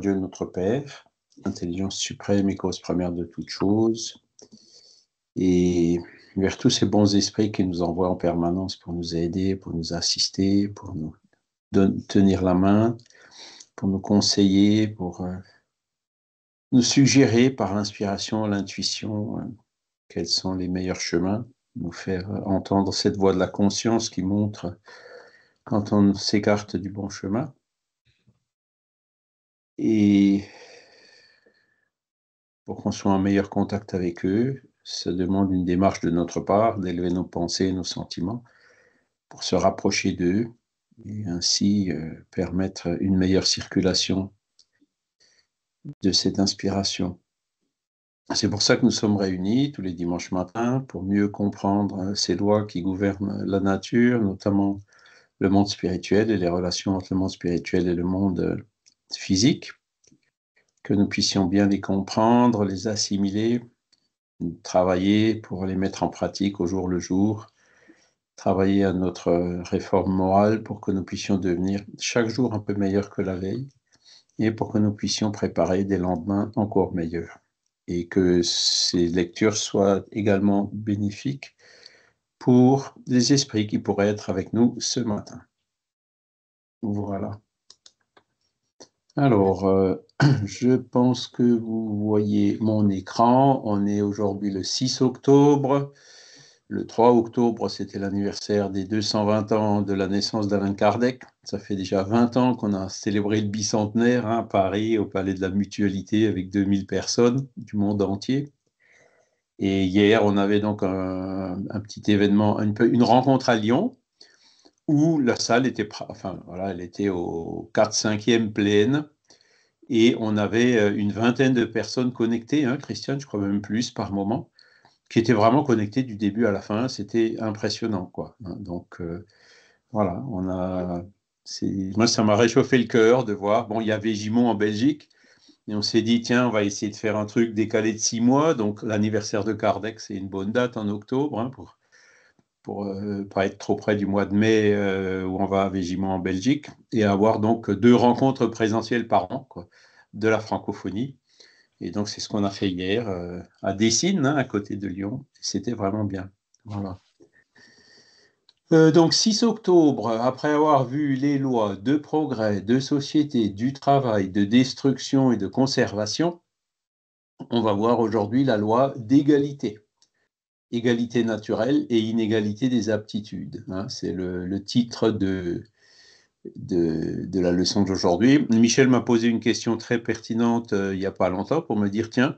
Dieu notre Père, intelligence suprême et cause première de toutes choses, et vers tous ces bons esprits qui nous envoient en permanence pour nous aider, pour nous assister, pour nous tenir la main, pour nous conseiller, pour euh, nous suggérer par l'inspiration, l'intuition, euh, quels sont les meilleurs chemins, nous faire euh, entendre cette voix de la conscience qui montre quand on s'écarte du bon chemin. Et pour qu'on soit en meilleur contact avec eux, ça demande une démarche de notre part d'élever nos pensées nos sentiments pour se rapprocher d'eux et ainsi euh, permettre une meilleure circulation de cette inspiration. C'est pour ça que nous sommes réunis tous les dimanches matins pour mieux comprendre euh, ces lois qui gouvernent la nature, notamment le monde spirituel et les relations entre le monde spirituel et le monde euh, physiques, que nous puissions bien les comprendre, les assimiler, travailler pour les mettre en pratique au jour le jour, travailler à notre réforme morale pour que nous puissions devenir chaque jour un peu meilleurs que la veille et pour que nous puissions préparer des lendemains encore meilleurs. Et que ces lectures soient également bénéfiques pour les esprits qui pourraient être avec nous ce matin. Voilà. Alors, euh, je pense que vous voyez mon écran. On est aujourd'hui le 6 octobre. Le 3 octobre, c'était l'anniversaire des 220 ans de la naissance d'Alain Kardec. Ça fait déjà 20 ans qu'on a célébré le bicentenaire à hein, Paris, au Palais de la Mutualité, avec 2000 personnes du monde entier. Et hier, on avait donc un, petit événement, une rencontre à Lyon, où la salle était, enfin, voilà, elle était au 4-5e pleine et on avait euh, une vingtaine de personnes connectées, hein, Christian, je crois même plus par moment, qui étaient vraiment connectées du début à la fin. C'était impressionnant, quoi. Hein. Donc euh, voilà, on a. Moi, ça m'a réchauffé le cœur de voir. Bon, il y avait Gimon en Belgique, et on s'est dit, tiens, on va essayer de faire un truc décalé de six mois. Donc, l'anniversaire de Kardec, c'est une bonne date en octobre hein, pour pour ne euh, pas être trop près du mois de mai euh, où on va à Végiment en Belgique, et avoir donc deux rencontres présentielles par an de la francophonie. Et donc c'est ce qu'on a fait hier euh, à Dessines, hein, à côté de Lyon. C'était vraiment bien. donc 6 octobre, après avoir vu les lois de progrès, de société, du travail, de destruction et de conservation, on va voir aujourd'hui la loi d'égalité égalité naturelle et inégalité des aptitudes. Hein. c'est le, titre de, de, la leçon d'aujourd'hui. Michel m'a posé une question très pertinente euh, il n'y a pas longtemps pour me dire, tiens,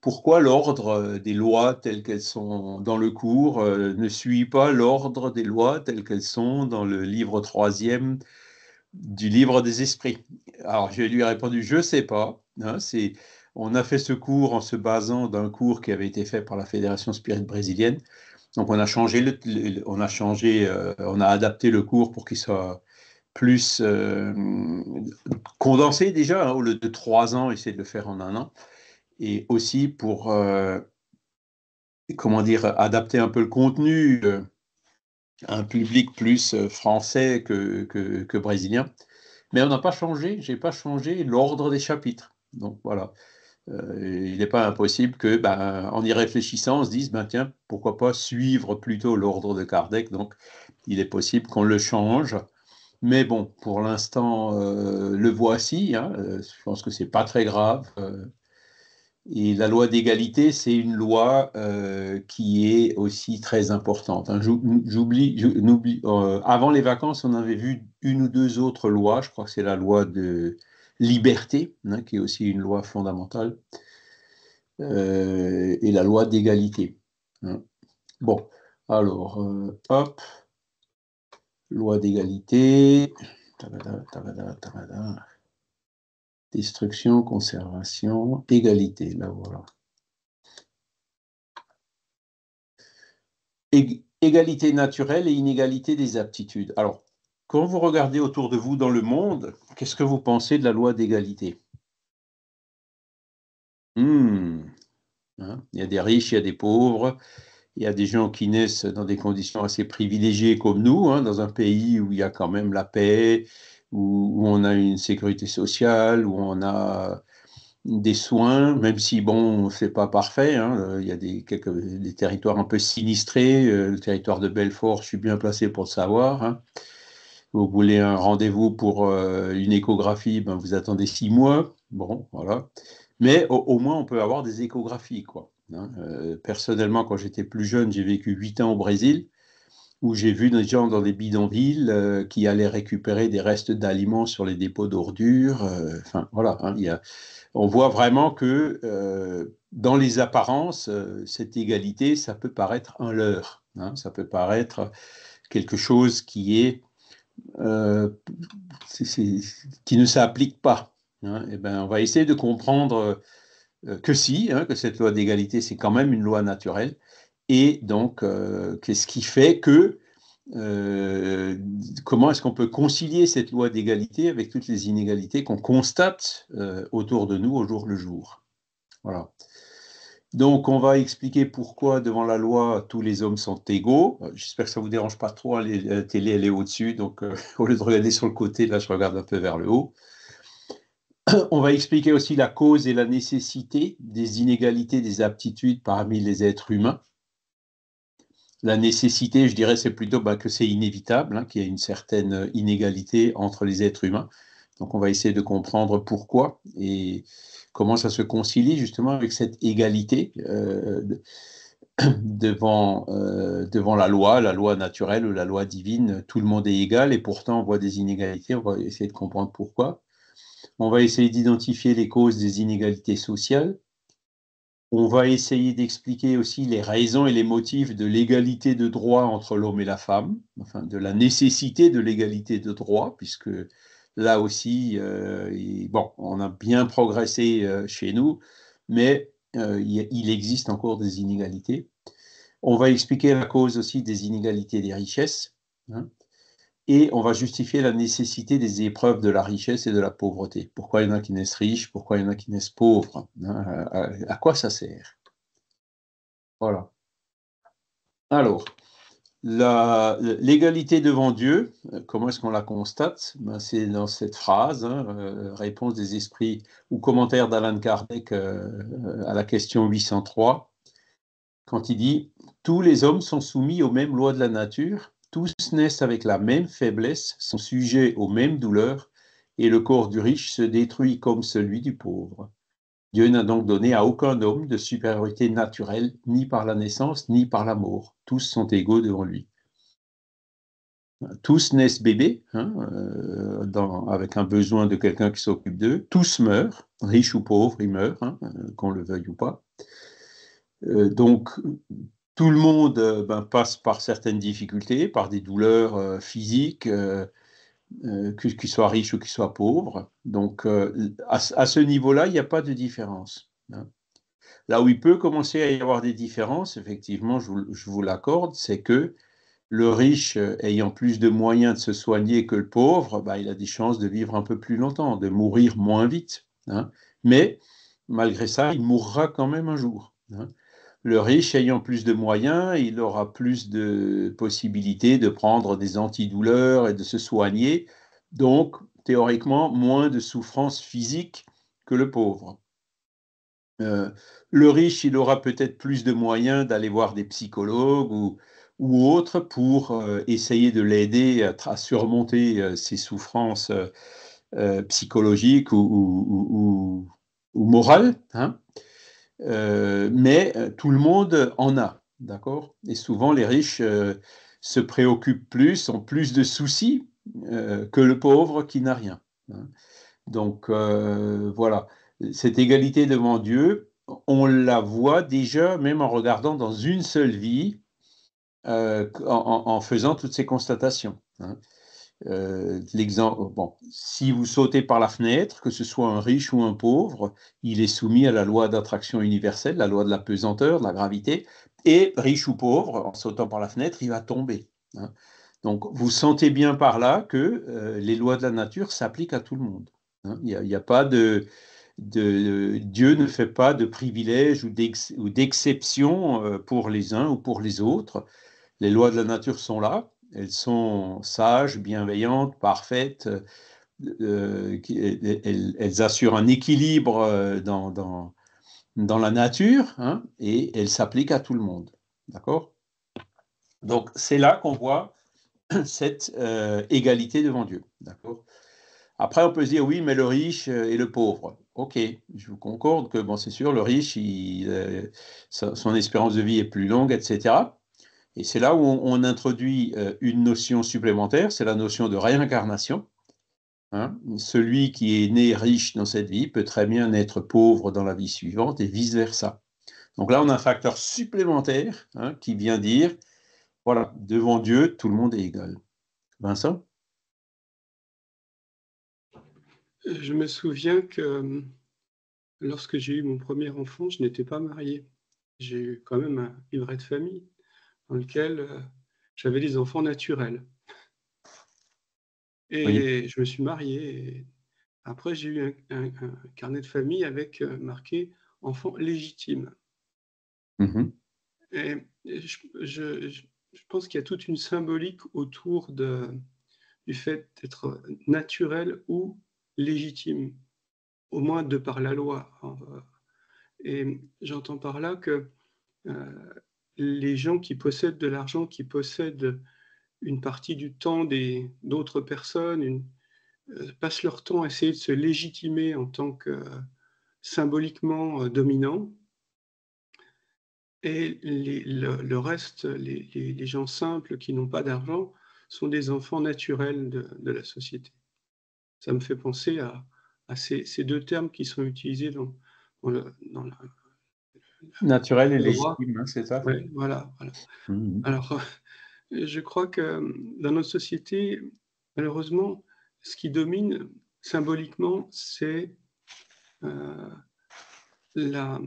pourquoi l'ordre euh, des lois telles qu'elles sont dans le cours euh, ne suit pas l'ordre des lois telles qu'elles sont dans le livre troisième du livre des esprits Alors, je lui ai répondu, je ne sais pas. Hein, c'est on a fait ce cours en se basant d'un cours qui avait été fait par la Fédération Spirit brésilienne. Donc on a changé, on a changé, euh, on a adapté le cours pour qu'il soit plus euh, condensé déjà. Hein, au lieu de trois ans, essayer de le faire en un an. Et aussi pour, euh, comment dire, adapter un peu le contenu à un public plus français que, que brésilien. Mais on n'a pas changé, j'ai pas changé l'ordre des chapitres. Donc voilà. Euh, il n'est pas impossible que, ben, en y réfléchissant, on se dise, ben, tiens, pourquoi pas suivre plutôt l'ordre de Kardec. Donc, il est possible qu'on le change. Mais bon, pour l'instant, euh, le voici. Hein. Euh, je pense que c'est pas très grave. et la loi d'égalité, c'est une loi qui est aussi très importante. Hein. J'oublie, avant les vacances, on avait vu une ou deux autres lois. Je crois que c'est la loi de liberté, hein, qui est aussi une loi fondamentale, euh, et la loi d'égalité. Hein. Bon, alors, euh, hop, loi d'égalité, destruction, conservation, égalité, là ben voilà. égalité naturelle et inégalité des aptitudes. Alors, quand vous regardez autour de vous dans le monde, qu'est-ce que vous pensez de la loi d'égalité hmm. hein Il y a des riches, il y a des pauvres, il y a des gens qui naissent dans des conditions assez privilégiées comme nous, hein, dans un pays où il y a quand même la paix, où, on a une sécurité sociale, où on a des soins, même si bon, c'est pas parfait. Hein. Euh, il y a des, quelques, des territoires un peu sinistrés. Euh, le territoire de Belfort, je suis bien placé pour le savoir. Vous voulez un rendez-vous pour euh, une échographie, ben vous attendez six mois. Bon, voilà. Mais au, moins, on peut avoir des échographies. Quoi. Hein. Euh, personnellement, quand j'étais plus jeune, j'ai vécu huit ans au Brésil, où j'ai vu des gens dans des bidonvilles euh, qui allaient récupérer des restes d'aliments sur les dépôts d'ordures. Enfin, voilà. Hein, on voit vraiment que dans les apparences, cette égalité, ça peut paraître un leurre. Hein. ça peut paraître quelque chose qui est euh, qui ne s'applique pas. Hein. Eh ben, on va essayer de comprendre euh, que si, hein, que cette loi d'égalité, c'est quand même une loi naturelle. Et donc, euh, qu'est-ce qui fait que, comment est-ce qu'on peut concilier cette loi d'égalité avec toutes les inégalités qu'on constate autour de nous au jour le jour Voilà. Donc, on va expliquer pourquoi, devant la loi, tous les hommes sont égaux. J'espère que ça ne vous dérange pas trop. Hein, la euh, télé, elle est au-dessus. Donc, euh, au lieu de regarder sur le côté, là, je regarde un peu vers le haut. On va expliquer aussi la cause et la nécessité des inégalités des aptitudes parmi les êtres humains. La nécessité, je dirais, c'est plutôt bah, que c'est inévitable, hein, qu'il y ait une certaine euh, inégalité entre les êtres humains. Donc on va essayer de comprendre pourquoi et comment ça se concilie justement avec cette égalité euh, devant, euh, devant la loi, la loi naturelle ou la loi divine. Tout le monde est égal et pourtant on voit des inégalités. On va essayer de comprendre pourquoi. On va essayer d'identifier les causes des inégalités sociales. On va essayer d'expliquer aussi les raisons et les motifs de l'égalité de droit entre l'homme et la femme, enfin de la nécessité de l'égalité de droit, puisque Là aussi, euh, bon, on a bien progressé euh, chez nous, mais euh, il existe encore des inégalités. On va expliquer la cause aussi des inégalités des richesses. Hein, et on va justifier la nécessité des épreuves de la richesse et de la pauvreté. Pourquoi il y en a qui naissent riches, pourquoi il y en a qui naissent pauvres hein, à, quoi ça sert Voilà. Alors, l'égalité devant Dieu, euh, comment est-ce qu'on la constate ben, C'est dans cette phrase, hein, euh, réponse des esprits ou commentaire d'Alan Kardec euh, à la question 803, quand il dit Tous les hommes sont soumis aux mêmes lois de la nature, tous naissent avec la même faiblesse, sont sujets aux mêmes douleurs, et le corps du riche se détruit comme celui du pauvre. Dieu n'a donc donné à aucun homme de supériorité naturelle, ni par la naissance, ni par l'amour. Tous sont égaux devant lui. Tous naissent bébés, hein, euh, avec un besoin de quelqu'un qui s'occupe d'eux. Tous meurent, riches ou pauvres, ils meurent, hein, euh, qu'on le veuille ou pas. Euh, donc, tout le monde ben, passe par certaines difficultés, par des douleurs physiques, euh, qu'il soit riche ou qu'il soit pauvre, Donc, euh, à, ce niveau-là, il n'y a pas de différence. Hein. Là où il peut commencer à y avoir des différences, effectivement, je vous, l'accorde, c'est que le riche euh, ayant plus de moyens de se soigner que le pauvre, bah, il a des chances de vivre un peu plus longtemps, de mourir moins vite. Hein. Mais malgré ça, il mourra quand même un jour. Hein. Le riche ayant plus de moyens, il aura plus de possibilités de prendre des antidouleurs et de se soigner, donc théoriquement moins de souffrances physiques que le pauvre. Euh, le riche, il aura peut-être plus de moyens d'aller voir des psychologues ou, autres pour euh, essayer de l'aider à, surmonter euh, ses souffrances psychologiques ou, morales. Hein. Euh, mais euh, tout le monde en a, d'accord Et souvent, les riches euh, se préoccupent plus, ont plus de soucis que le pauvre qui n'a rien. Hein. Donc, voilà, cette égalité devant Dieu, on la voit déjà, même en regardant dans une seule vie, en, faisant toutes ces constatations. Hein. Euh, l'exemple, euh, bon, si vous sautez par la fenêtre, que ce soit un riche ou un pauvre, il est soumis à la loi d'attraction universelle, la loi de la pesanteur, de la gravité, et riche ou pauvre, en sautant par la fenêtre, il va tomber. Hein. Donc vous sentez bien par là que euh, les lois de la nature s'appliquent à tout le monde. Hein. Il n'y a, pas de, Dieu ne fait pas de privilèges ou d'exception pour les uns ou pour les autres. Les lois de la nature sont là elles sont sages, bienveillantes, parfaites. Euh, euh, elles, assurent un équilibre euh, dans, dans, la nature hein, et elles s'appliquent à tout le monde. D'accord Donc, c'est là qu'on voit cette égalité devant Dieu. D'accord Après, on peut se dire, oui, mais le riche et le pauvre. Ok, je vous concorde que, bon, c'est sûr, le riche, son espérance de vie est plus longue, etc. Et c'est là où on, introduit euh, une notion supplémentaire, c'est la notion de réincarnation. Hein. Celui qui est né riche dans cette vie peut très bien être pauvre dans la vie suivante et vice-versa. Donc là, on a un facteur supplémentaire hein, qui vient dire, voilà, devant Dieu, tout le monde est égal. Vincent Je me souviens que lorsque j'ai eu mon premier enfant, je n'étais pas marié. J'ai eu quand même un livret de famille dans lequel euh, j'avais des enfants naturels. Et je me suis marié. après, j'ai eu un, carnet de famille avec euh, marqué enfant légitime. Mhm. Et je, pense qu'il y a toute une symbolique autour de, du fait d'être naturel ou légitime, au moins de par la loi. Et j'entends par là que euh, les gens qui possèdent de l'argent, qui possèdent une partie du temps d'autres personnes, euh, passent leur temps à essayer de se légitimer en tant que symboliquement euh, dominants, Et le, reste, les, gens simples qui n'ont pas d'argent, sont des enfants naturels de, la société. Ça me fait penser à, ces, deux termes qui sont utilisés dans la, Naturel et légitime, hein, c'est ça voilà. voilà. Mmh. Alors, euh, je crois que euh, dans notre société, malheureusement, ce qui domine symboliquement, c'est euh, la,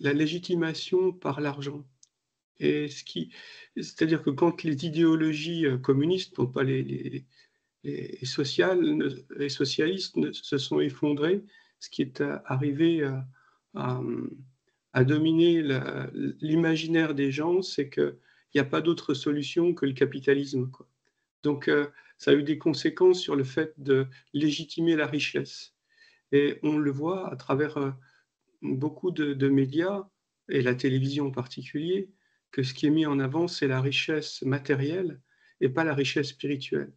légitimation par l'argent. Et ce qui, c'est-à-dire que quand les idéologies communistes, non pas les, les, sociales, les socialistes, se sont effondrées, ce qui est arrivé à, à dominer l'imaginaire des gens, c'est qu'il n'y a pas d'autre solution que le capitalisme. Donc, euh, ça a eu des conséquences sur le fait de légitimer la richesse. Et on le voit à travers euh, beaucoup de, médias, et la télévision en particulier, que ce qui est mis en avant, c'est la richesse matérielle et pas la richesse spirituelle.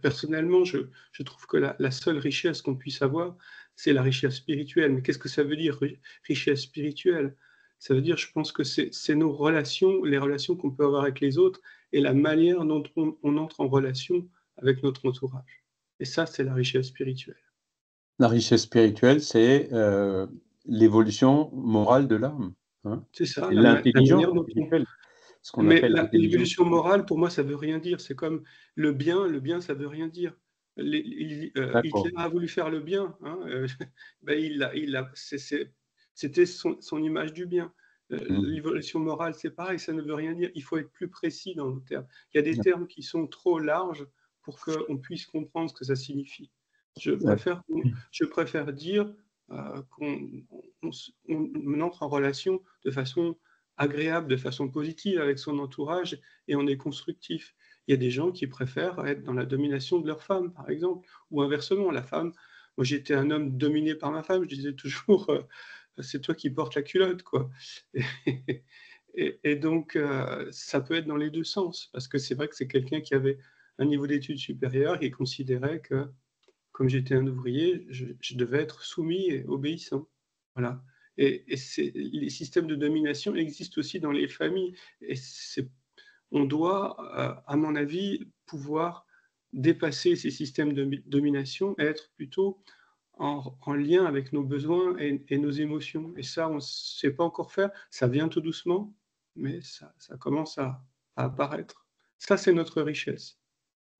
personnellement, je, trouve que la seule richesse qu'on puisse avoir, c'est la richesse spirituelle. Mais qu'est-ce que ça veut dire, richesse spirituelle Ça veut dire, je pense que c'est nos relations, les relations qu'on peut avoir avec les autres et la manière dont on, entre en relation avec notre entourage. Et ça, c'est la richesse spirituelle. La richesse spirituelle, c'est euh, l'évolution morale de l'âme. Hein. c'est ça, l'intelligence Mais l'évolution morale, pour moi, ça ne veut rien dire. C'est comme le bien, le bien, ça ne veut rien dire il, euh, a voulu faire le bien. Hein, euh, ben il, il a, c'était son, image du bien. Euh, mmh. L'évolution morale, c'est pareil, ça ne veut rien dire. Il faut être plus précis dans nos termes. Il y a des termes qui sont trop larges pour qu'on puisse comprendre ce que ça signifie. Je préfère, mmh. je préfère dire qu'on entre en relation de façon agréable, de façon positive avec son entourage et on est constructif. Il y a des gens qui préfèrent être dans la domination de leur femme, par exemple, ou inversement, la femme. Moi, j'étais un homme dominé par ma femme, je disais toujours, euh, c'est toi qui portes la culotte, quoi. Et, donc, euh, ça peut être dans les deux sens, parce que c'est vrai que c'est quelqu'un qui avait un niveau d'études supérieur et considérait que, comme j'étais un ouvrier, je, devais être soumis et obéissant. Voilà. Et, et les systèmes de domination existent aussi dans les familles. Et c'est on doit, euh, à mon avis, pouvoir dépasser ces systèmes de domination être plutôt en, lien avec nos besoins et, nos émotions. Et ça, on ne sait pas encore faire. Ça vient tout doucement, mais ça, commence à, apparaître. Ça, c'est notre richesse.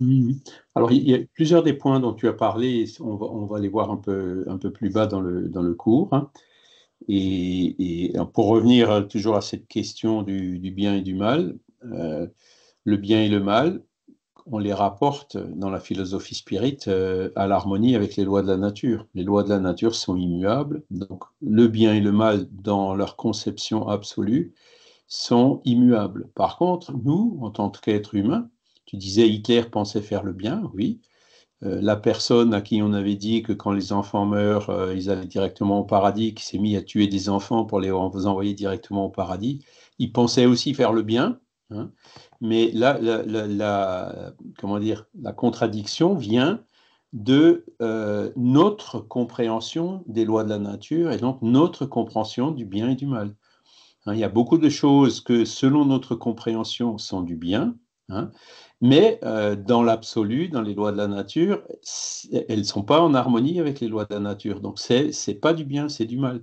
Mmh. Alors, il y a plusieurs des points dont tu as parlé, on va, les voir un peu, un peu plus bas dans le, cours. Hein. Et, pour revenir toujours à cette question du bien et du mal, euh, le bien et le mal, on les rapporte dans la philosophie spirite euh, à l'harmonie avec les lois de la nature. Les lois de la nature sont immuables, donc le bien et le mal dans leur conception absolue sont immuables. Par contre, nous, en tant qu'êtres humain, tu disais Hitler pensait faire le bien, oui. Euh, la personne à qui on avait dit que quand les enfants meurent, ils allaient directement au paradis, qui s'est mis à tuer des enfants pour les envoyer directement au paradis, il pensait aussi faire le bien, Hein. Mais là, la, comment dire, la contradiction vient de euh, notre compréhension des lois de la nature et donc notre compréhension du bien et du mal. Hein. il y a beaucoup de choses que, selon notre compréhension, sont du bien, hein. mais euh, dans l'absolu, dans les lois de la nature, elles ne sont pas en harmonie avec les lois de la nature. Donc, ce n'est pas du bien, c'est du mal.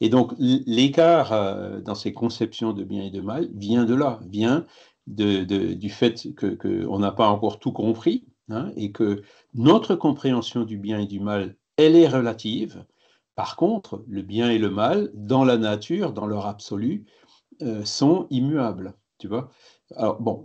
Et donc, l'écart euh, dans ces conceptions de bien et de mal vient de là, vient du fait qu'on n'a pas encore tout compris hein, et que notre compréhension du bien et du mal, elle est relative. Par contre, le bien et le mal, dans la nature, dans leur absolu, euh, sont immuables. Tu vois Alors, bon,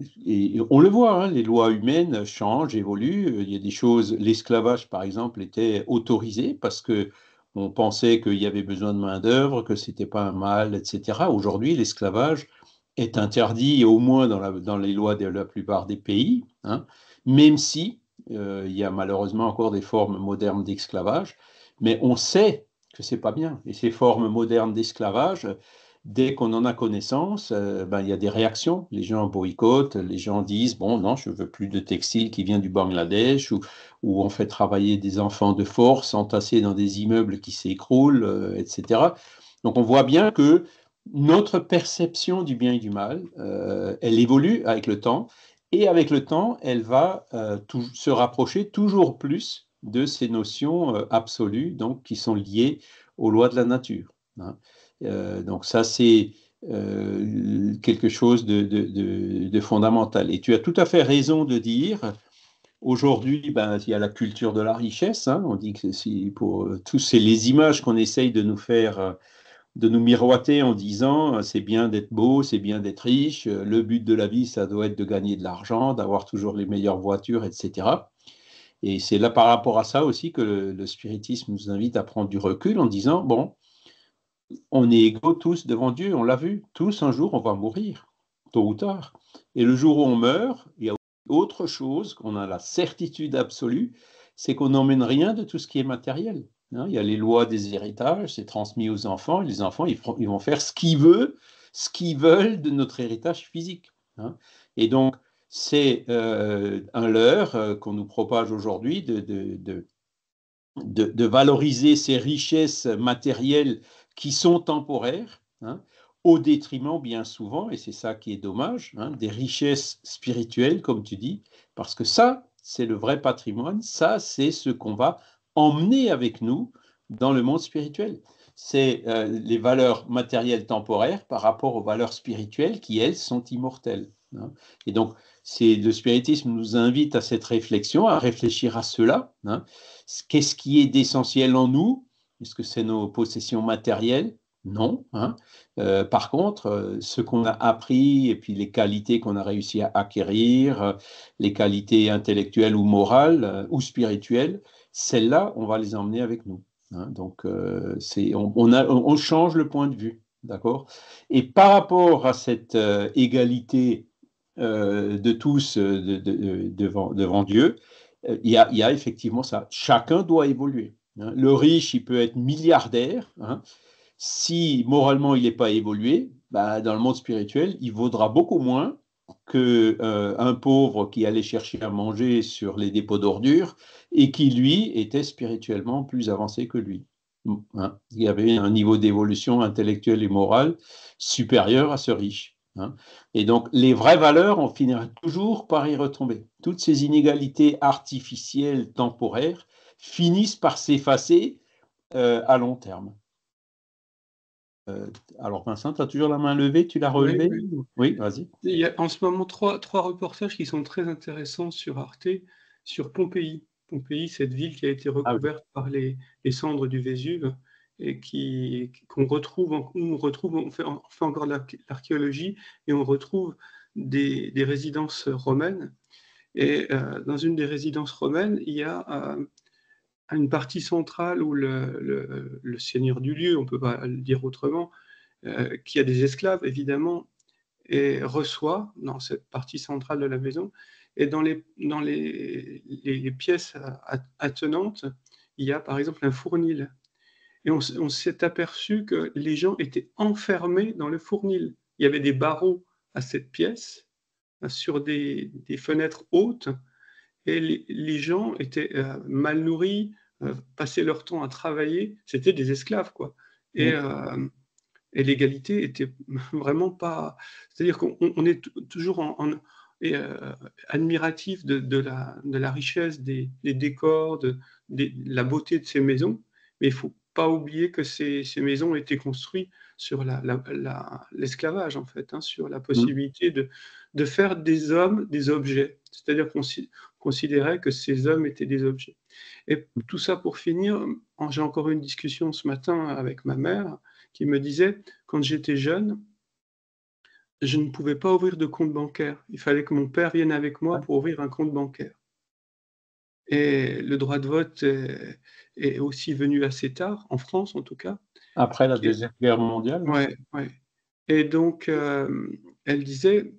on le voit, hein, les lois humaines changent, évoluent. Il y a des choses, l'esclavage, par exemple, était autorisé parce que on pensait qu'il y avait besoin de main-d'œuvre, que ce n'était pas un mal, etc. Aujourd'hui, l'esclavage est interdit, au moins dans, les lois de la plupart des pays, hein. même si euh, il y a malheureusement encore des formes modernes d'esclavage, mais on sait que c'est pas bien. Et ces formes modernes d'esclavage, dès qu'on en a connaissance, euh, ben, il y a des réactions. Les gens boycottent, les gens disent Bon, non, je ne veux plus de textile qui vient du Bangladesh, ou, on fait travailler des enfants de force entassés dans des immeubles qui s'écroulent, euh, etc. Donc on voit bien que notre perception du bien et du mal, euh, elle évolue avec le temps, et avec le temps, elle va se rapprocher toujours plus de ces notions absolues, donc qui sont liées aux lois de la nature. Hein. Euh, donc ça, c'est euh, quelque chose de, fondamental. Et tu as tout à fait raison de dire Aujourd'hui, ben, il y a la culture de la richesse. Hein. On dit que pour euh, tous, c'est les images qu'on essaye de nous faire, de nous miroiter en disant c'est bien d'être beau, c'est bien d'être riche. Le but de la vie, ça doit être de gagner de l'argent, d'avoir toujours les meilleures voitures, etc. Et c'est là par rapport à ça aussi que le spiritisme nous invite à prendre du recul en disant bon, on est égaux tous devant Dieu, on l'a vu. Tous un jour, on va mourir, tôt ou tard. Et le jour où on meurt, il y a autre chose qu'on a la certitude absolue, c'est qu'on n'emmène rien de tout ce qui est matériel. Hein. il y a les lois des héritages, c'est transmis aux enfants, et les enfants, ils, vont faire ce qu'ils veulent, ce qu'ils veulent de notre héritage physique. Hein. Et donc, c'est euh, un leurre euh, qu'on nous propage aujourd'hui de valoriser ces richesses matérielles qui sont temporaires, hein, au détriment bien souvent, et c'est ça qui est dommage, hein, des richesses spirituelles, comme tu dis, parce que ça, c'est le vrai patrimoine, ça, c'est ce qu'on va emmener avec nous dans le monde spirituel. C'est euh, les valeurs matérielles temporaires par rapport aux valeurs spirituelles qui, elles, sont immortelles. Hein. Et donc, le spiritisme nous invite à cette réflexion, à réfléchir à cela. Qu'est-ce qui est d'essentiel en nous est-ce que c'est nos possessions matérielles Non. Hein. Euh, par contre, euh, ce qu'on a appris et puis les qualités qu'on a réussi à acquérir, euh, les qualités intellectuelles ou morales ou spirituelles, celles-là, on va les emmener avec nous. Hein. Donc, on, on, change le point de vue. D'accord Et par rapport à cette égalité de tous devant, Dieu, y, il y a effectivement ça. Chacun doit évoluer. Hein. Le riche, il peut être milliardaire. Hein. Si moralement il n'est pas évolué, bah, dans le monde spirituel, il vaudra beaucoup moins que euh, pauvre qui allait chercher à manger sur les dépôts d'ordures et qui lui était spirituellement plus avancé que lui. Hein. Il y avait un niveau d'évolution intellectuelle et morale supérieur à ce riche. Et donc les vraies valeurs, on finira toujours par y retomber. Toutes ces inégalités artificielles temporaires, finissent par s'effacer euh, à long terme. Euh, alors Vincent, tu as toujours la main levée, tu l'as relevée Oui, vas-y. Il y a en ce moment trois, trois reportages qui sont très intéressants sur Arte, sur Pompéi. Pompéi, cette ville qui a été ah recouverte par les, les, cendres du Vésuve et qui qu'on retrouve, on retrouve, on fait, on fait encore l'archéologie et on retrouve des, des résidences romaines. Et euh, dans une des résidences romaines, il y a une partie centrale où le, seigneur du lieu, on ne peut pas le dire autrement, euh, qui a des esclaves évidemment, reçoit dans cette partie centrale de la maison. Et dans les, pièces attenantes, il y a par exemple un fournil. Et on, s'est aperçu que les gens étaient enfermés dans le fournil. Il y avait des barreaux à cette pièce, sur des fenêtres hautes, et les, gens étaient euh, mal nourris, euh, passaient leur temps à travailler, c'était des esclaves, quoi. Et, euh, l'égalité était vraiment pas... C'est-à-dire qu'on est toujours en, admiratif de, la, richesse des, décors, de, la beauté de ces maisons, mais il faut pas oublier que ces, maisons étaient construites sur l'esclavage, en fait, hein, sur la mmh. possibilité de, de, faire des hommes des objets. C'est-à-dire qu'on considérait que ces hommes étaient des objets. Et tout ça pour finir, j'ai encore eu une discussion ce matin avec ma mère qui me disait, quand j'étais jeune, je ne pouvais pas ouvrir de compte bancaire. Il fallait que mon père vienne avec moi pour ouvrir un compte bancaire. Et le droit de vote est, aussi venu assez tard, en France en tout cas. Après la Deuxième Guerre mondiale. Oui, ouais. Et donc, euh, elle disait,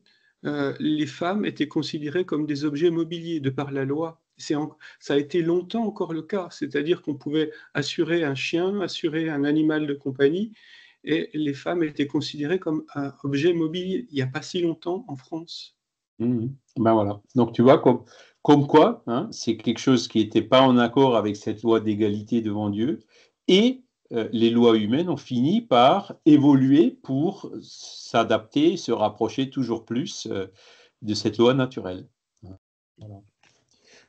euh, les femmes étaient considérées comme des objets mobiliers de par la loi. ça a été longtemps encore le cas, c'est-à-dire qu'on pouvait assurer un chien, assurer un animal de compagnie, et les femmes étaient considérées comme un objet mobilier, il n'y a pas si longtemps en France. Mmh, mmh. Ben voilà. Donc tu vois, comme, comme quoi, hein, c'est quelque chose qui n'était pas en accord avec cette loi d'égalité devant Dieu, et euh, les lois humaines ont fini par évoluer pour s'adapter, et se rapprocher toujours plus euh, de cette loi naturelle.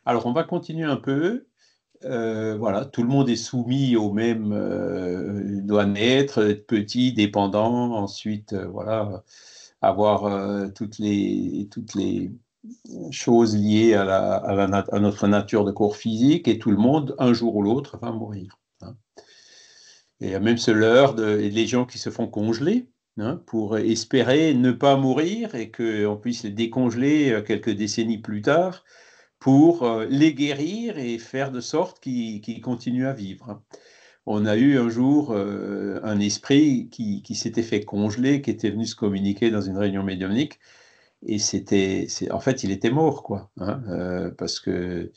Alors on va continuer un peu. Euh, voilà, tout le monde est soumis au même, doit naître, être petit, dépendant, ensuite voilà, avoir toutes les toutes les choses liées à, notre nature de corps physique et tout le monde un jour ou l'autre va mourir. Hein il y a même ce leurre de, les gens qui se font congeler hein, pour espérer ne pas mourir et qu'on puisse les décongeler euh, quelques décennies plus tard pour euh, les guérir et faire de sorte qu'ils continuent à vivre. On a eu un jour euh, un esprit qui, s'était fait congeler, qui était venu se communiquer dans une réunion médiumnique, et c'était, en fait, il était mort, quoi, hein, parce que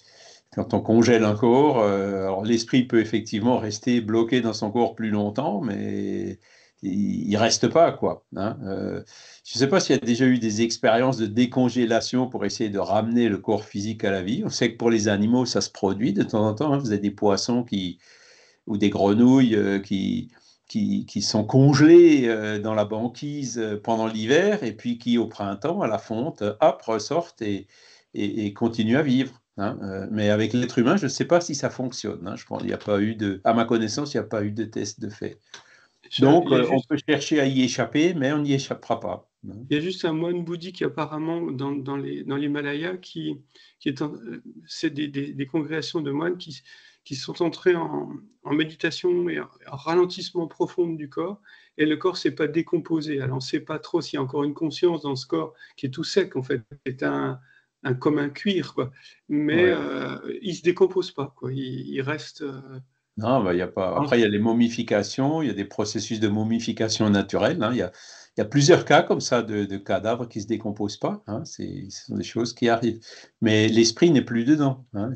quand on congèle un corps, euh, l'esprit peut effectivement rester bloqué dans son corps plus longtemps, mais il reste pas quoi. Hein. Euh, je ne sais pas s'il y a déjà eu des expériences de décongélation pour essayer de ramener le corps physique à la vie. On sait que pour les animaux, ça se produit de temps en temps. Hein. Vous avez des poissons qui ou des grenouilles euh, qui, qui, sont congelés dans la banquise pendant l'hiver et puis qui au printemps, à la fonte, hop, ressortent et continuent à vivre. Hein, euh, mais avec l'être humain, je ne sais pas si ça fonctionne. Hein. je pense, il n'y a pas eu de, à ma connaissance, il n'y a pas eu de test de fait. Donc, euh, on peut chercher à y échapper, mais on n'y échappera pas. Hein. Il y a juste un moine bouddhique apparemment dans, dans les dans l'Himalaya qui, qui est, euh, c'est des, des, congrégations de moines qui, qui sont entrés en, en méditation et en, ralentissement profond du corps, et le corps s'est pas décomposé. Alors, on ne sait pas trop s'il y a encore une conscience dans ce corps qui est tout sec en fait. C'est un un commun cuir, quoi. Mais il euh, il se décompose pas, quoi. Il, reste. Euh, non, bah, y a pas. Après, il y a les momifications, il y a des processus de momification naturelle. Hein. Il y, a, plusieurs cas comme ça de, cadavres qui ne se décomposent pas. Hein. Ce sont des choses qui arrivent. Mais l'esprit n'est plus dedans. Hein.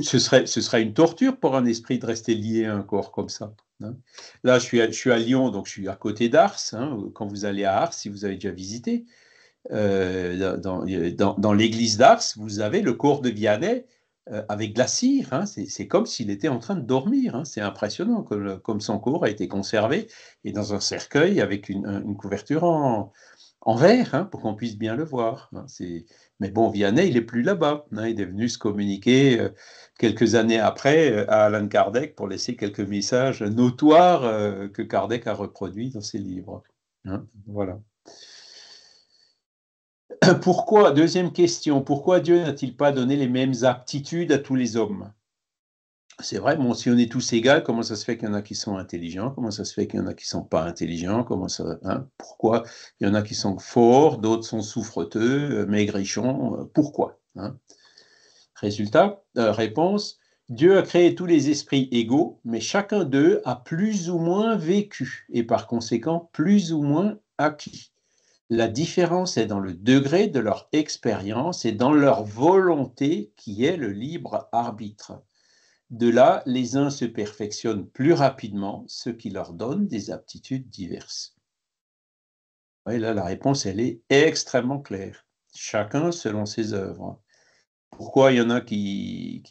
ce, serait, ce serait une torture pour un esprit de rester lié à un corps comme ça. Hein. Là, je suis, je suis à Lyon, donc je suis à côté d'Ars. Quand vous allez à Ars, si vous avez déjà visité, euh, dans, l'église d'Ars, vous avez le corps de Vianney euh, avec de la cire. c'est comme s'il était en train de dormir. Hein. c'est impressionnant comme, comme, son corps a été conservé et dans un cercueil avec une, couverture en, verre hein, pour qu'on puisse bien le voir. Hein. Mais bon, Vianney, il n'est plus là-bas. il est venu se communiquer euh, quelques années après à Alain Kardec pour laisser quelques messages notoires que Kardec a reproduits dans ses livres. voilà. pourquoi, deuxième question, pourquoi Dieu n'a-t-il pas donné les mêmes aptitudes à tous les hommes c'est vrai, bon, si on est tous égaux, comment ça se fait qu'il y en a qui sont intelligents, comment ça se fait qu'il y en a qui ne sont pas intelligents, comment ça, hein pourquoi il y en a qui sont forts, d'autres sont souffreteux, euh, maigrichons, euh, pourquoi hein Résultat, euh, réponse, Dieu a créé tous les esprits égaux, mais chacun d'eux a plus ou moins vécu et par conséquent plus ou moins acquis. La différence est dans le degré de leur expérience et dans leur volonté qui est le libre arbitre. De là, les uns se perfectionnent plus rapidement, ce qui leur donne des aptitudes diverses. Et là, la réponse, elle est extrêmement claire. Chacun selon ses œuvres. Pourquoi il y en a qui,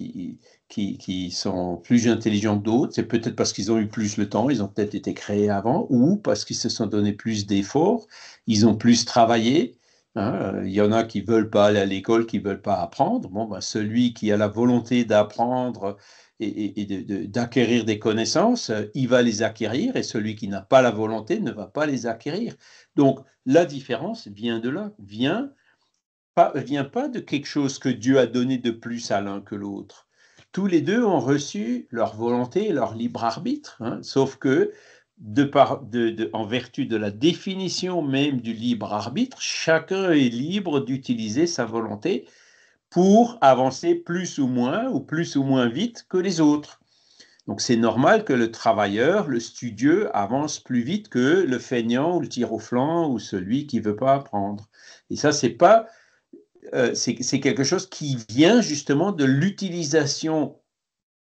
qui, sont plus intelligents que d'autres. C'est peut-être parce qu'ils ont eu plus le temps, ils ont peut-être été créés avant, ou parce qu'ils se sont donné plus d'efforts, ils ont plus travaillé. Hein. Euh, il y en a qui veulent pas aller à l'école, qui veulent pas apprendre. Bon, ben, celui qui a la volonté d'apprendre et, d'acquérir des connaissances, euh, il va les acquérir et celui qui n'a pas la volonté ne va pas les acquérir. Donc la différence vient de là, vient pas, vient pas de quelque chose que Dieu a donné de plus à l'un que l'autre. Tous les deux ont reçu leur volonté et leur libre arbitre, hein. sauf que en vertu de la définition même du libre arbitre, chacun est libre d'utiliser sa volonté pour avancer plus ou moins ou plus ou moins vite que les autres. Donc c'est normal que le travailleur, le studieux, avance plus vite que le feignant ou le tir au flanc ou celui qui veut pas apprendre. Et ça, c'est pas euh, c'est quelque chose qui vient justement de l'utilisation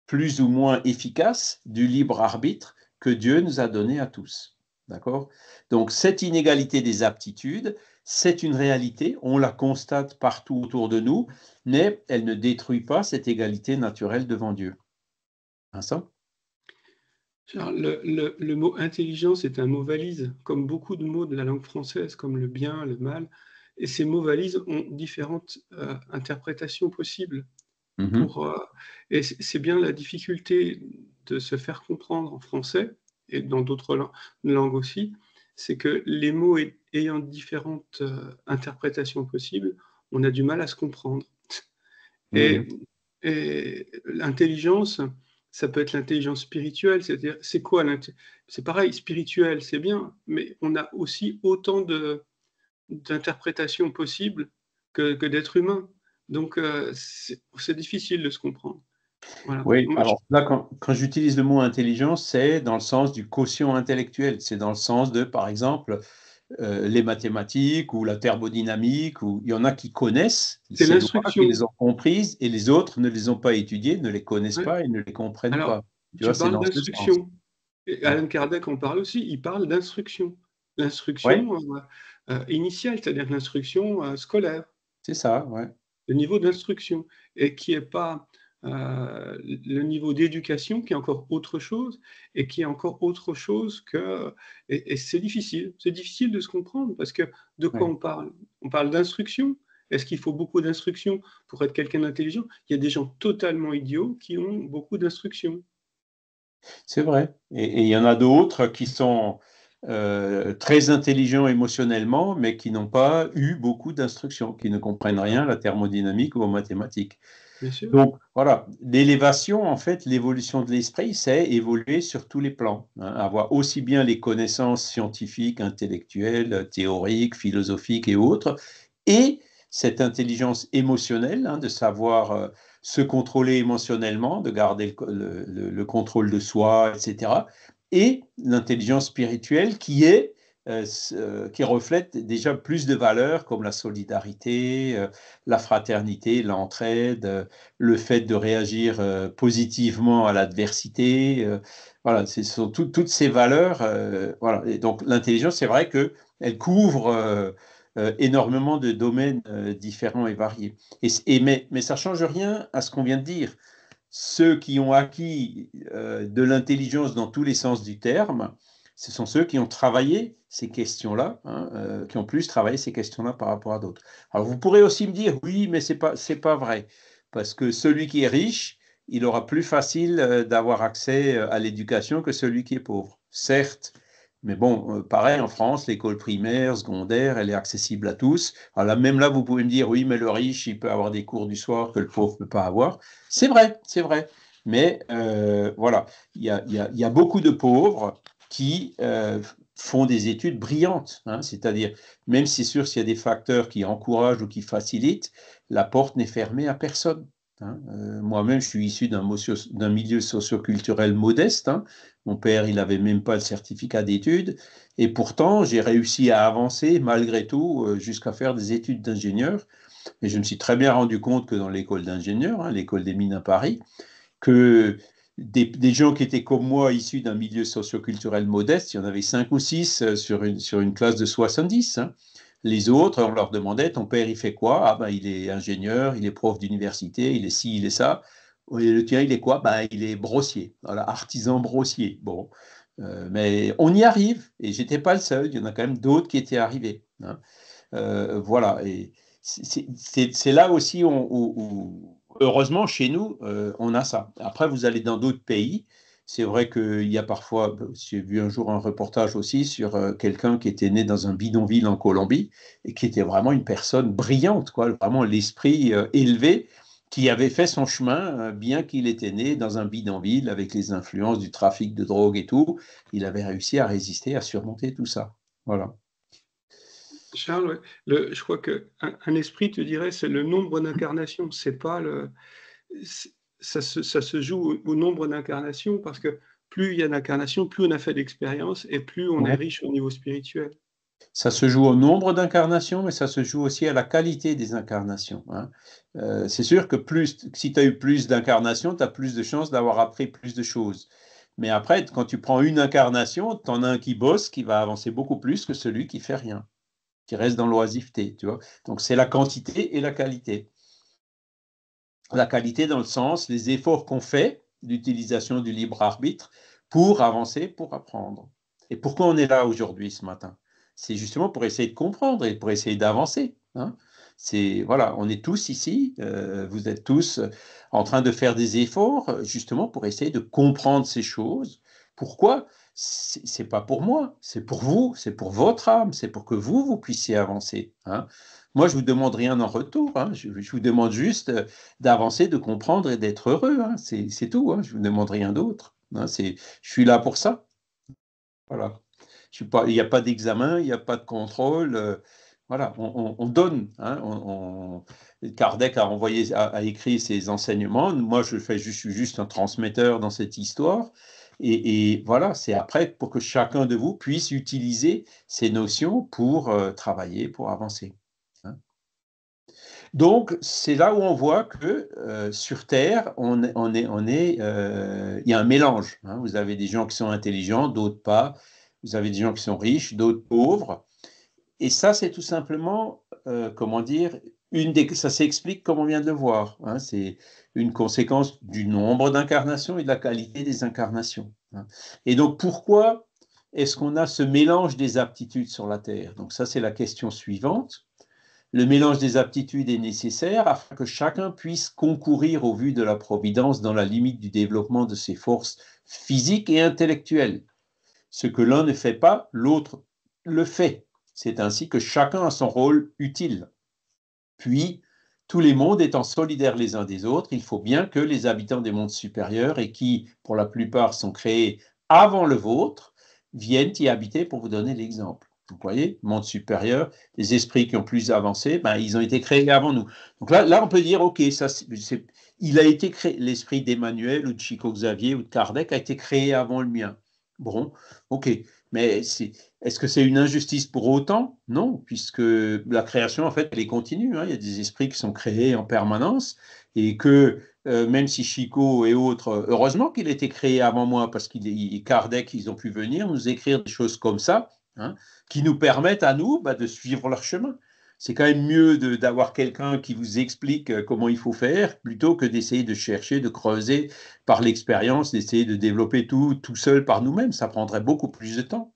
plus ou moins efficace du libre arbitre que Dieu nous a donné à tous. D'accord Donc cette inégalité des aptitudes, c'est une réalité, on la constate partout autour de nous, mais elle ne détruit pas cette égalité naturelle devant Dieu. Vincent le, le, mot intelligence est un mot valise, comme beaucoup de mots de la langue française, comme le bien, le mal et ces mots valises ont différentes euh, interprétations possibles. Mhm. Pour, euh, et c'est bien la difficulté de se faire comprendre en français et dans d'autres langues aussi, c'est que les mots ayant différentes euh, interprétations possibles, on a du mal à se comprendre. Mhm. Et, l'intelligence, ça peut être l'intelligence spirituelle, c'est-à-dire c'est quoi l'intelligence C'est pareil, spirituel, c'est bien, mais on a aussi autant de d'interprétation possible que, que d'être humain. Donc, euh, c'est difficile de se comprendre. Oui, alors là, quand, quand j'utilise le mot intelligence, c'est dans le sens du quotient intellectuel. C'est dans le sens de, par exemple, euh, les mathématiques ou la thermodynamique, ou il y en a qui connaissent, c'est l'instruction. qui les ont comprises et les autres ne les ont pas étudiées, ne les connaissent pas et ne les comprennent pas. Tu, parle d'instruction. Alan Kardec en parle aussi, il parle d'instruction l'instruction euh, euh, initiale, c'est-à-dire l'instruction euh, scolaire. C'est ça, ouais. Le niveau d'instruction. et qui n'est pas le niveau d'éducation, qui est encore autre chose, et qui est encore autre chose que. Et, c'est difficile, c'est difficile de se comprendre, parce que de quoi on parle On parle d'instruction, est-ce qu'il faut beaucoup d'instruction pour être quelqu'un d'intelligent Il y a des gens totalement idiots qui ont beaucoup d'instruction. C'est vrai. Et, et il y en a d'autres qui sont euh, très intelligents émotionnellement, mais qui n'ont pas eu beaucoup d'instructions, qui ne comprennent rien à la thermodynamique ou aux mathématiques. Donc voilà, l'élévation, en fait, l'évolution de l'esprit, c'est évoluer sur tous les plans, hein. avoir aussi bien les connaissances scientifiques, intellectuelles, théoriques, philosophiques et autres, et cette intelligence émotionnelle, hein, de savoir euh, se contrôler émotionnellement, de garder le, le, contrôle de soi, etc et l'intelligence spirituelle qui est euh, euh, qui reflète déjà plus de valeurs comme la solidarité, euh, la fraternité, l'entraide, le fait de réagir positivement à l'adversité. Voilà, ce sont toutes ces valeurs. Voilà. donc l'intelligence, c'est vrai qu'elle couvre énormément de domaines différents et variés. Et, mais, mais ça ne change rien à ce qu'on vient de dire ceux qui ont acquis euh, de l'intelligence dans tous les sens du terme, ce sont ceux qui ont travaillé ces questions-là, hein, euh, qui ont plus travaillé ces questions-là par rapport à d'autres. Alors vous pourrez aussi me dire, oui, mais ce n'est pas, pas vrai, parce que celui qui est riche, il aura plus facile euh, d'avoir accès à l'éducation que celui qui est pauvre. Certes, mais bon, euh, pareil, en France, l'école primaire, secondaire, elle est accessible à tous. Alors même là, vous pouvez me dire, oui, mais le riche, il peut avoir des cours du soir que le pauvre ne peut pas avoir. C'est vrai, c'est vrai. Mais euh, voilà, il y a, beaucoup de pauvres qui euh, font des études brillantes. Hein. C'est-à-dire, même si sûr s'il y a des facteurs qui encouragent ou qui facilitent, la porte n'est fermée à personne. Hein. Euh, moi-même, je suis issu d'un milieu socioculturel modeste. Hein. Mon père, il n'avait même pas le certificat d'études. Et pourtant, j'ai réussi à avancer malgré tout euh, jusqu'à faire des études d'ingénieur. Et je me suis très bien rendu compte que dans l'école d'ingénieur, hein, l'école des mines à Paris, que des, gens qui étaient comme moi, issus d'un milieu socioculturel modeste, il y en avait 5 ou 6 euh, sur une, sur une classe de 70. Les autres, on leur demandait, ton père, il fait quoi Ah ben, il est ingénieur, il est prof d'université, il est ci, il est ça. Et le tien, il est quoi ben, Il est brossier, artisan brossier. Bon, euh, mais on y arrive, et j'étais pas le seul, il y en a quand même d'autres qui étaient arrivés. Hein. Euh, voilà, et c'est là aussi où, heureusement, chez nous, euh, on a ça. Après, vous allez dans d'autres pays, c'est vrai qu'il y a parfois, j'ai vu un jour un reportage aussi sur euh, quelqu'un qui était né dans un bidonville en Colombie et qui était vraiment une personne brillante, quoi, vraiment l'esprit euh, élevé qui avait fait son chemin, euh, bien qu'il était né dans un bidonville avec les influences du trafic de drogue et tout. Il avait réussi à résister, à surmonter tout ça. Voilà. Charles, je crois qu'un un esprit, te dirais, c'est le nombre d'incarnations. C'est pas le ça se, joue au, nombre d'incarnations parce que plus il y a d'incarnations, plus on a fait d'expériences et plus on est riche au niveau spirituel. Ça se joue au nombre d'incarnations, mais ça se joue aussi à la qualité des incarnations. Hein. Euh, c'est sûr que plus, si tu as eu plus d'incarnations, tu as plus de chances d'avoir appris plus de choses. Mais après, quand tu prends une incarnation, tu en as un qui bosse, qui va avancer beaucoup plus que celui qui fait rien, qui reste dans l'oisiveté. Donc c'est la quantité et la qualité la qualité dans le sens, les efforts qu'on fait d'utilisation du libre arbitre pour avancer, pour apprendre. Et pourquoi on est là aujourd'hui ce matin C'est justement pour essayer de comprendre et pour essayer d'avancer. Hein. c'est voilà, on est tous ici, euh, vous êtes tous en train de faire des efforts justement pour essayer de comprendre ces choses. Pourquoi c'est pas pour moi, c'est pour vous, c'est pour votre âme, c'est pour que vous, vous puissiez avancer. Hein. Moi, je vous demande rien en retour. Hein. Je, vous demande juste euh, d'avancer, de comprendre et d'être heureux. Hein. C'est tout. Je vous demande rien d'autre. je suis là pour ça. Voilà. il n'y a pas d'examen, il n'y a pas de contrôle. Euh, voilà, on, donne. Kardec a, écrit ses enseignements. Moi, je, fais, je suis juste un transmetteur dans cette histoire. Et, voilà, c'est après pour que chacun de vous puisse utiliser ces notions pour euh, travailler, pour avancer. Hein. Donc, c'est là où on voit que euh, sur Terre, on, est, euh, il y a un mélange. Hein. Vous avez des gens qui sont intelligents, d'autres pas. Vous avez des gens qui sont riches, d'autres pauvres. Et ça, c'est tout simplement, comment dire, une des, ça s'explique comme on vient de le voir. Hein. c'est une conséquence du nombre d'incarnations et de la qualité des incarnations. Hein. Et donc pourquoi est-ce qu'on a ce mélange des aptitudes sur la Terre Donc ça c'est la question suivante. Le mélange des aptitudes est nécessaire afin que chacun puisse concourir au vu de la Providence dans la limite du développement de ses forces physiques et intellectuelles. Ce que l'un ne fait pas, l'autre le fait. C'est ainsi que chacun a son rôle utile. Puis, tous les mondes étant solidaires les uns des autres, il faut bien que les habitants des mondes supérieurs, et qui pour la plupart sont créés avant le vôtre, viennent y habiter pour vous donner l'exemple. Vous voyez, monde supérieur, les esprits qui ont plus avancé, ben, ils ont été créés avant nous. Donc là, là on peut dire, OK, ça, il a été créé, l'esprit d'Emmanuel ou de Chico Xavier ou de Kardec a été créé avant le mien. Bon, OK. Mais est-ce que c'est une injustice pour autant Non, puisque la création, en fait, elle est continue. Hein. Il y a des esprits qui sont créés en permanence et que euh, même si Chico et autres, heureusement qu'il était été créé avant moi, parce qu'il est Kardec, ils ont pu venir nous écrire des choses comme ça, hein, qui nous permettent à nous bah, de suivre leur chemin c'est quand même mieux d'avoir quelqu'un qui vous explique euh, comment il faut faire plutôt que d'essayer de chercher, de creuser par l'expérience, d'essayer de développer tout tout seul par nous-mêmes. Ça prendrait beaucoup plus de temps.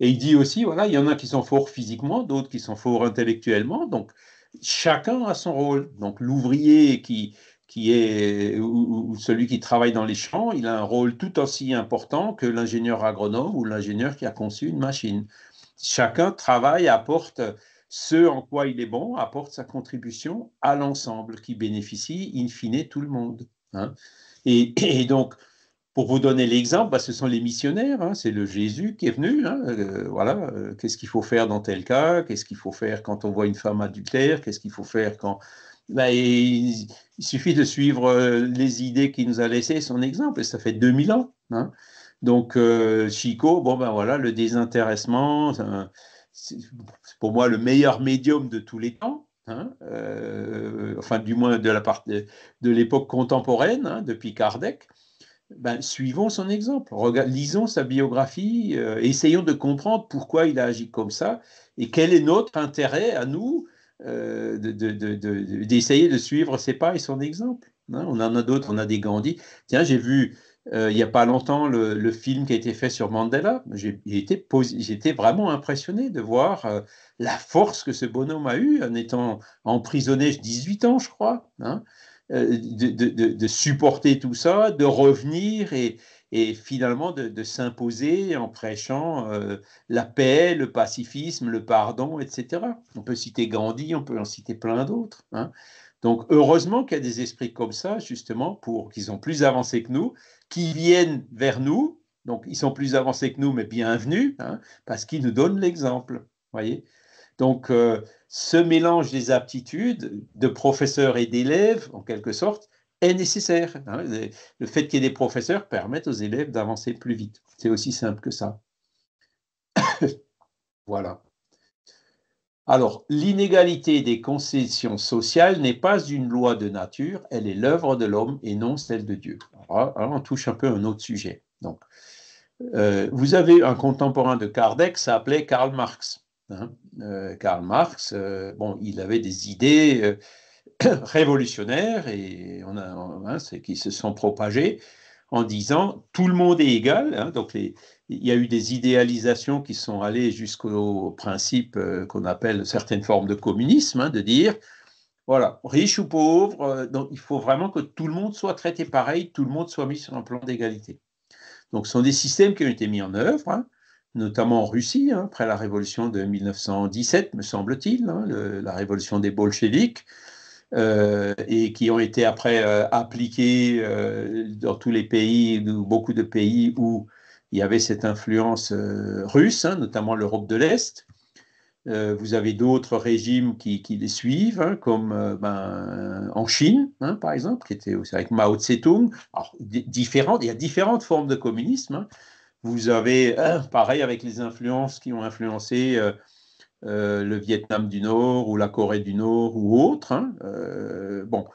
Et il dit aussi, voilà, il y en a qui sont forts physiquement, d'autres qui sont forts intellectuellement. Donc, chacun a son rôle. Donc, l'ouvrier qui, qui est ou, ou, celui qui travaille dans les champs, il a un rôle tout aussi important que l'ingénieur agronome ou l'ingénieur qui a conçu une machine. Chacun travaille, apporte ce en quoi il est bon apporte sa contribution à l'ensemble qui bénéficie, in fine, tout le monde. Hein. Et, donc, pour vous donner l'exemple, bah, ce sont les missionnaires, hein, c'est le Jésus qui est venu. Hein, euh, voilà, euh, qu'est-ce qu'il faut faire dans tel cas Qu'est-ce qu'il faut faire quand on voit une femme adultère Qu'est-ce qu'il faut faire quand. Bah, il, suffit de suivre euh, les idées qu'il nous a laissées, son exemple, et ça fait 2000 ans. Donc, Chico, bon ben voilà, le désintéressement, c'est pour moi le meilleur médium de tous les temps. Hein, euh, enfin du moins de la de, l'époque contemporaine, hein, depuis Kardec, ben, suivons son exemple, lisons sa biographie, euh, essayons de comprendre pourquoi il a agi comme ça et quel est notre intérêt à nous euh, d'essayer de, suivre ses pas et son exemple. Hein. on en a d'autres, on a des Gandhi. Tiens, j'ai vu euh, il n'y a pas longtemps, le, film qui a été fait sur Mandela, j'ai été, vraiment impressionné de voir euh, la force que ce bonhomme a eue en étant emprisonné 18 ans, je crois, hein, euh, de, supporter tout ça, de revenir et, et finalement de, s'imposer en prêchant euh, la paix, le pacifisme, le pardon, etc. On peut citer Gandhi, on peut en citer plein d'autres. Hein. Donc heureusement qu'il y a des esprits comme ça, justement, pour qu'ils sont plus avancés que nous, qui viennent vers nous. Donc ils sont plus avancés que nous, mais bienvenus, hein, parce qu'ils nous donnent l'exemple. Voyez. Donc euh, ce mélange des aptitudes de professeurs et d'élèves, en quelque sorte, est nécessaire. Hein, le fait qu'il y ait des professeurs permet aux élèves d'avancer plus vite. C'est aussi simple que ça. voilà. Alors, l'inégalité des concessions sociales n'est pas une loi de nature, elle est l'œuvre de l'homme et non celle de Dieu. Alors, ah, ah, on touche un peu un autre sujet. Donc, euh, vous avez un contemporain de Kardec s'appelait Karl Marx. Hein. Euh, Karl Marx, euh, bon, il avait des idées révolutionnaires et on hein, qui se sont propagés en disant tout le monde est égal. Hein. donc il y a eu des idéalisations qui sont allées jusqu'au principe euh, qu'on appelle certaines formes de communisme, hein, de dire voilà, riche ou pauvre, euh, donc il faut vraiment que tout le monde soit traité pareil, tout le monde soit mis sur un plan d'égalité. Donc ce sont des systèmes qui ont été mis en œuvre, notamment en Russie, après la révolution de 1917, me semble-t-il, la révolution des bolcheviks euh, et qui ont été après euh, appliqués appliquées euh, dans tous les pays, beaucoup de pays où il y avait cette influence russe, hein, notamment l'Europe de l'Est. vous avez d'autres régimes qui, les suivent, hein, comme ben, en Chine, hein, par exemple, qui était aussi avec Mao Tse-tung. Alors, différentes, il y a différentes formes de communisme. Vous avez, pareil, avec les influences qui ont influencé euh, le Vietnam du Nord ou la Corée du Nord ou autre. Hein, euh, bon.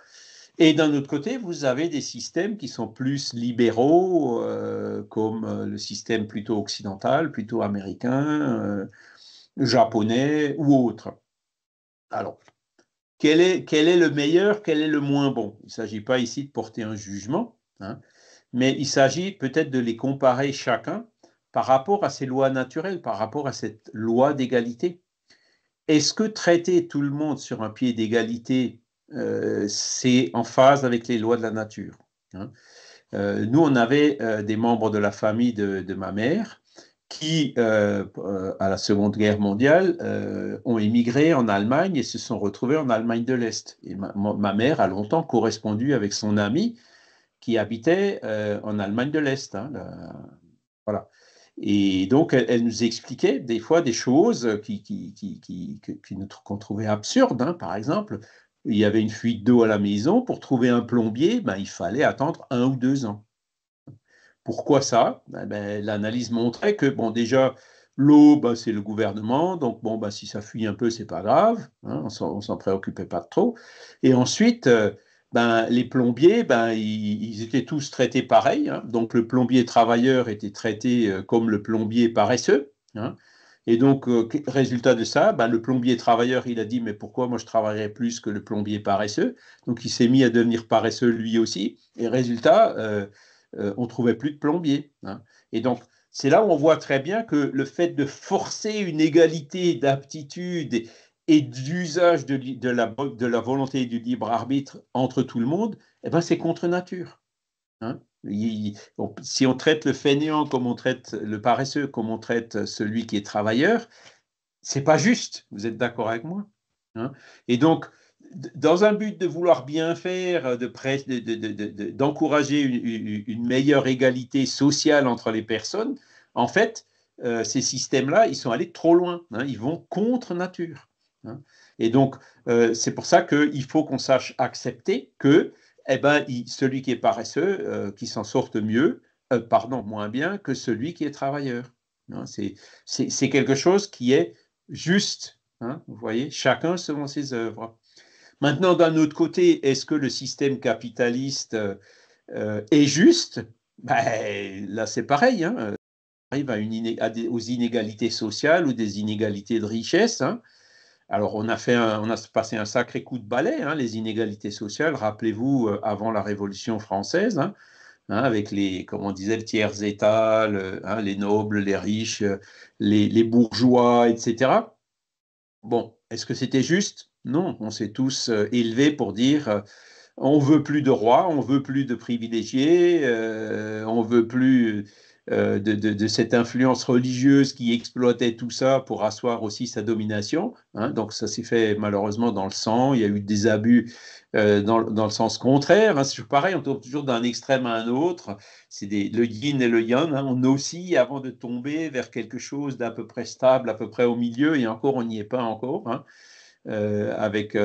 Et d'un autre côté, vous avez des systèmes qui sont plus libéraux, euh, comme le système plutôt occidental, plutôt américain, japonais ou autre. Alors, quel est, le meilleur, quel est le moins bon Il ne s'agit pas ici de porter un jugement, hein, mais il s'agit peut-être de les comparer chacun par rapport à ces lois naturelles, par rapport à cette loi d'égalité. Est-ce que traiter tout le monde sur un pied d'égalité, euh, c'est en phase avec les lois de la nature hein euh, Nous, on avait euh, des membres de la famille de, ma mère qui, à la Seconde Guerre mondiale, ont émigré en Allemagne et se sont retrouvés en Allemagne de l'Est. Et ma, mère a longtemps correspondu avec son ami qui habitait en Allemagne de l'Est. Hein, voilà. Et donc, elle, nous expliquait des fois des choses qui, qui, qui, qui, qui nous qu'on trouvait absurdes. Hein. Par exemple, il y avait une fuite d'eau à la maison. Pour trouver un plombier, ben, il fallait attendre un ou deux ans. Pourquoi ça ben, ben L'analyse montrait que, bon, déjà, l'eau, ben, c'est le gouvernement, donc bon, ben, si ça fuit un peu, c'est pas grave, hein, on s'en préoccupait pas trop. Et ensuite, euh, ben, les plombiers, ben, ils, étaient tous traités pareil. Hein. Donc le plombier travailleur était traité euh, comme le plombier paresseux. Hein. Et donc, euh, résultat de ça, ben, le plombier travailleur, il a dit, mais pourquoi moi je travaillerais plus que le plombier paresseux Donc il s'est mis à devenir paresseux lui aussi. Et résultat, euh, on trouvait plus de plombier. Hein. Et donc, c'est là où on voit très bien que le fait de forcer une égalité d'aptitude et d'usage de, la, de la volonté du libre arbitre entre tout le monde, eh ben c'est contre nature. Hein. si on traite le fainéant comme on traite le paresseux, comme on traite celui qui est travailleur, c'est pas juste. Vous êtes d'accord avec moi hein. Et donc, dans un but de vouloir bien faire, d'encourager de, de, une, meilleure égalité sociale entre les personnes, en fait, euh, ces systèmes-là, ils sont allés trop loin. Hein. ils vont contre nature. Hein. Et donc, euh, c'est pour ça qu'il faut qu'on sache accepter que eh ben, celui qui est paresseux, euh, qui s'en sorte mieux, euh, pardon, moins bien que celui qui est travailleur. Hein. c'est quelque chose qui est juste. Hein, vous voyez, chacun selon ses œuvres. Maintenant, d'un autre côté, est-ce que le système capitaliste est juste ben, Là, c'est pareil. on arrive à une aux inégalités sociales ou des inégalités de richesse. Alors, on a, fait on a passé un sacré coup de balai, hein, les inégalités sociales. Rappelez-vous, euh, avant la Révolution française, hein, hein, avec les, comme on disait, le tiers-État, les nobles, les riches, euh, les, bourgeois, etc. Bon, est-ce que c'était juste Non, on s'est tous euh, élevés pour dire on veut plus de rois, on veut plus de privilégiés, on veut plus euh, de, cette influence religieuse qui exploitait tout ça pour asseoir aussi sa domination. Hein. Donc ça s'est fait malheureusement dans le sang, il y a eu des abus euh, dans, le sens contraire. Hein. pareil, on tourne toujours d'un extrême à un autre. C'est le yin et le yang. Hein. On oscille avant de tomber vers quelque chose d'à peu près stable, à peu près au milieu, et encore on n'y est pas encore. Euh, avec,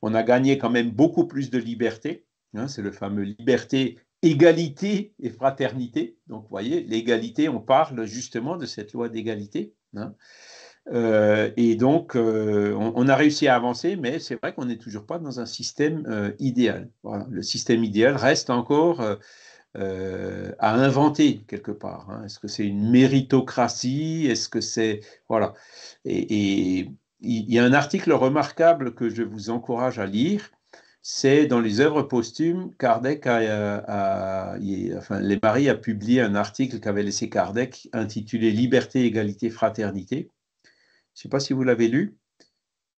on a gagné quand même beaucoup plus de liberté. c'est le fameux liberté égalité et fraternité. Donc, vous voyez, l'égalité, on parle justement de cette loi d'égalité. Hein. Euh, et donc, euh, on, a réussi à avancer, mais c'est vrai qu'on n'est toujours pas dans un système euh, idéal. Le système idéal reste encore à inventer quelque part. Hein. Est-ce que c'est une méritocratie Est-ce que c'est voilà Et il y a un article remarquable que je vous encourage à lire c'est dans les œuvres posthumes, Kardec a, euh, les maris a publié un article qu'avait laissé Kardec intitulé Liberté, égalité, fraternité. Je ne sais pas si vous l'avez lu.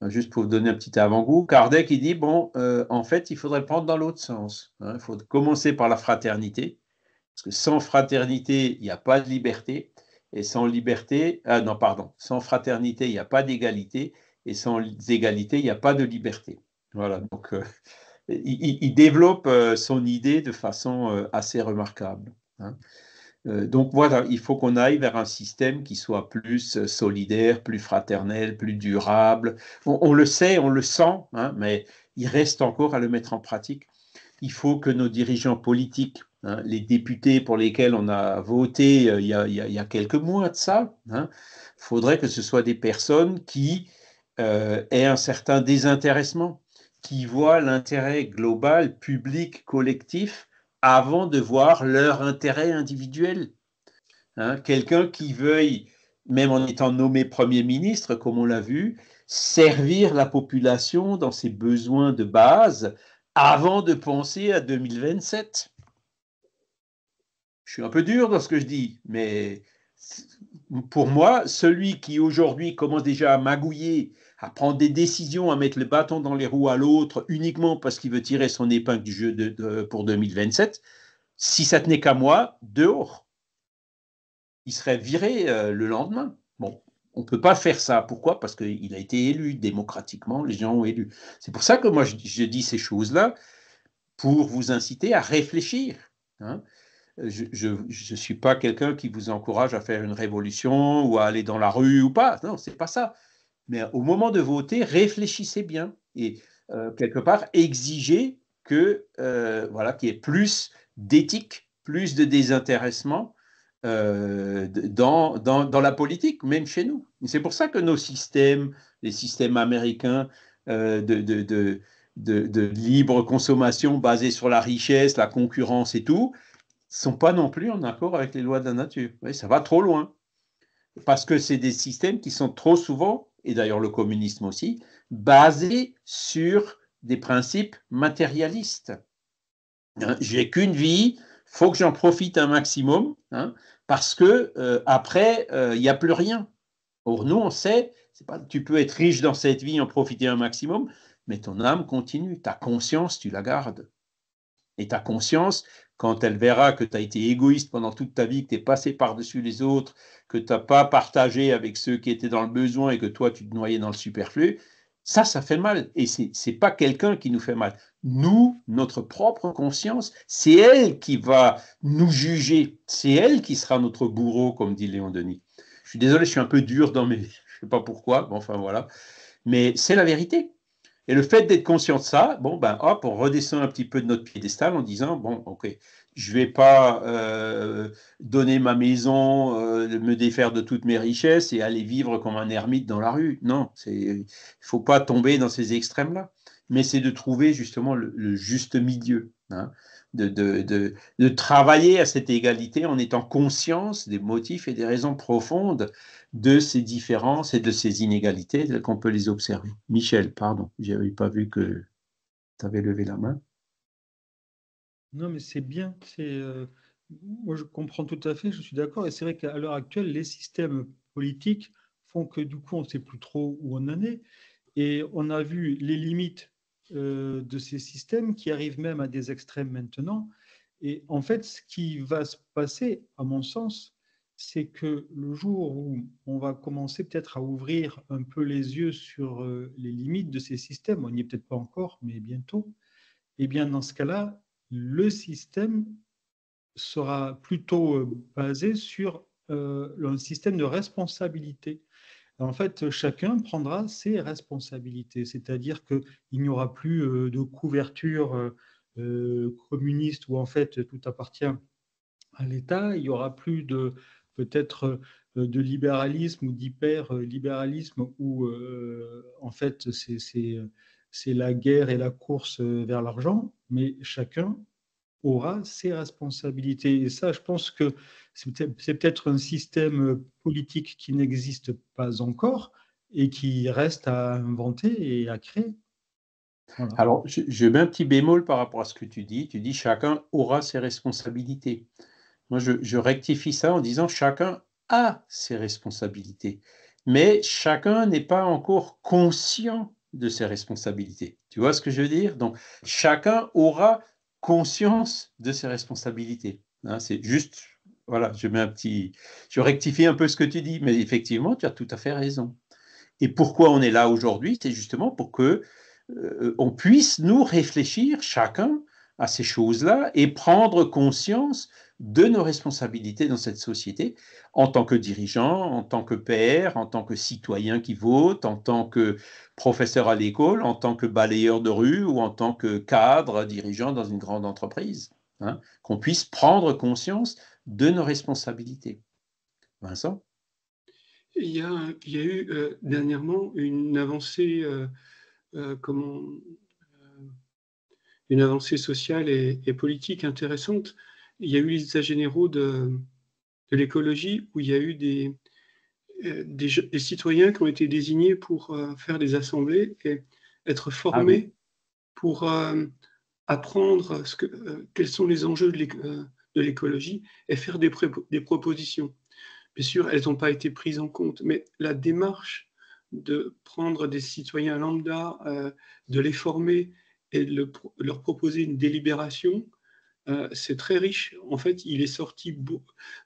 Hein, juste pour vous donner un petit avant-goût, Kardec il dit bon, euh, en fait, il faudrait le prendre dans l'autre sens. Hein. Il faut commencer par la fraternité, parce que sans fraternité, il n'y a pas de liberté, et sans liberté, ah non, pardon, sans fraternité, il n'y a pas d'égalité, et sans égalité, il n'y a pas de liberté. Voilà, donc euh, il, développe euh, son idée de façon euh, assez remarquable. Hein. donc voilà, il faut qu'on aille vers un système qui soit plus solidaire, plus fraternel, plus durable. On, le sait, on le sent, hein, mais il reste encore à le mettre en pratique. Il faut que nos dirigeants politiques, hein, les députés pour lesquels on a voté il, y a, quelques mois de ça, il faudrait que ce soit des personnes qui aient un certain désintéressement qui voient l'intérêt global, public, collectif, avant de voir leur intérêt individuel. Hein, quelqu'un qui veuille, même en étant nommé Premier ministre, comme on l'a vu, servir la population dans ses besoins de base avant de penser à 2027. Je suis un peu dur dans ce que je dis, mais pour moi, celui qui aujourd'hui commence déjà à magouiller à prendre des décisions, à mettre le bâton dans les roues à l'autre uniquement parce qu'il veut tirer son épingle du jeu pour 2027, si ça tenait qu'à moi, dehors. Il serait viré euh, le lendemain. Bon, on ne peut pas faire ça. Pourquoi Parce qu'il a été élu démocratiquement, les gens ont élu. C'est pour ça que moi, je, dis ces choses-là pour vous inciter à réfléchir. Hein. Je ne suis pas quelqu'un qui vous encourage à faire une révolution ou à aller dans la rue ou pas. Non, c'est pas ça mais au moment de voter, réfléchissez bien et euh, quelque part exigez que euh, voilà qu'il y ait plus d'éthique, plus de désintéressement euh, dans, dans, la politique, même chez nous. C'est pour ça que nos systèmes, les systèmes américains de, de, libre consommation basés sur la richesse, la concurrence et tout, sont pas non plus en accord avec les lois de la nature. ça va trop loin. Parce que c'est des systèmes qui sont trop souvent et d'ailleurs le communisme aussi, basé sur des principes matérialistes. Hein, j'ai qu'une vie, faut que j'en profite un maximum, hein, parce que euh, après, il euh, n'y a plus rien. Or, nous, on sait, pas, tu peux être riche dans cette vie, en profiter un maximum, mais ton âme continue, ta conscience, tu la gardes. Et ta conscience, quand elle verra que tu as été égoïste pendant toute ta vie, que tu es passé par-dessus les autres, que tu n'as pas partagé avec ceux qui étaient dans le besoin et que toi, tu te noyais dans le superflu, ça, ça fait mal. Et ce n'est pas quelqu'un qui nous fait mal. Nous, notre propre conscience, c'est elle qui va nous juger. C'est elle qui sera notre bourreau, comme dit Léon Denis. Je suis désolé, je suis un peu dur dans mes... Je ne sais pas pourquoi, mais enfin voilà. Mais c'est la vérité. Et le fait d'être conscient de ça, bon, ben hop, on redescend un petit peu de notre piédestal en disant, bon, ok, je ne vais pas euh, donner ma maison, euh, me défaire de toutes mes richesses et aller vivre comme un ermite dans la rue. Non, il ne faut pas tomber dans ces extrêmes-là. Mais c'est de trouver justement le, juste milieu, hein, de, de, de, travailler à cette égalité en étant conscient des motifs et des raisons profondes de ces différences et de ces inégalités qu'on peut les observer. Michel, pardon, je n'avais pas vu que tu avais levé la main. Non, mais c'est bien. Euh, moi, je comprends tout à fait, je suis d'accord. Et c'est vrai qu'à l'heure actuelle, les systèmes politiques font que du coup, on ne sait plus trop où on en est. Et on a vu les limites euh, de ces systèmes qui arrivent même à des extrêmes maintenant. Et en fait, ce qui va se passer, à mon sens, c'est que le jour où on va commencer peut-être à ouvrir un peu les yeux sur euh, les limites de ces systèmes, on n'y est peut-être pas encore, mais bientôt, eh bien dans ce cas-là, le système sera plutôt euh, basé sur euh, un système de responsabilité. En fait, chacun prendra ses responsabilités, c'est-à-dire qu'il n'y aura plus de couverture communiste où en fait tout appartient à l'État, il n'y aura plus de peut-être euh, de libéralisme ou d'hyper-libéralisme euh, où euh, en fait c'est la guerre et la course vers l'argent, mais chacun aura ses responsabilités. Et ça, je pense que c'est peut-être un système politique qui n'existe pas encore et qui reste à inventer et à créer. Alors, je, mets un petit bémol par rapport à ce que tu dis. Tu dis chacun aura ses responsabilités. Moi, je, rectifie ça en disant chacun a ses responsabilités, mais chacun n'est pas encore conscient de ses responsabilités. Tu vois ce que je veux dire Donc, chacun aura conscience de ses responsabilités. Hein. c'est juste, voilà, je mets un petit, je rectifie un peu ce que tu dis, mais effectivement, tu as tout à fait raison. Et pourquoi on est là aujourd'hui C'est justement pour que euh, on puisse nous réfléchir chacun à ces choses-là et prendre conscience de nos responsabilités dans cette société, en tant que dirigeant, en tant que père, en tant que citoyen qui vote, en tant que professeur à l'école, en tant que balayeur de rue ou en tant que cadre dirigeant dans une grande entreprise, hein, qu'on puisse prendre conscience de nos responsabilités. Vincent il y, a, eu euh, dernièrement une avancée, euh, euh, une avancée sociale et politique intéressante il y a eu les états généraux de, l'écologie où il y a eu des, euh, citoyens qui ont été désignés pour euh, faire des assemblées et être formés ah pour euh, apprendre quels sont les enjeux de l'écologie et faire des, propositions. Bien sûr, elles n'ont pas été prises en compte, mais la démarche de prendre des citoyens lambda, de les former et de leur proposer une délibération, euh, c'est très riche. En fait, il est sorti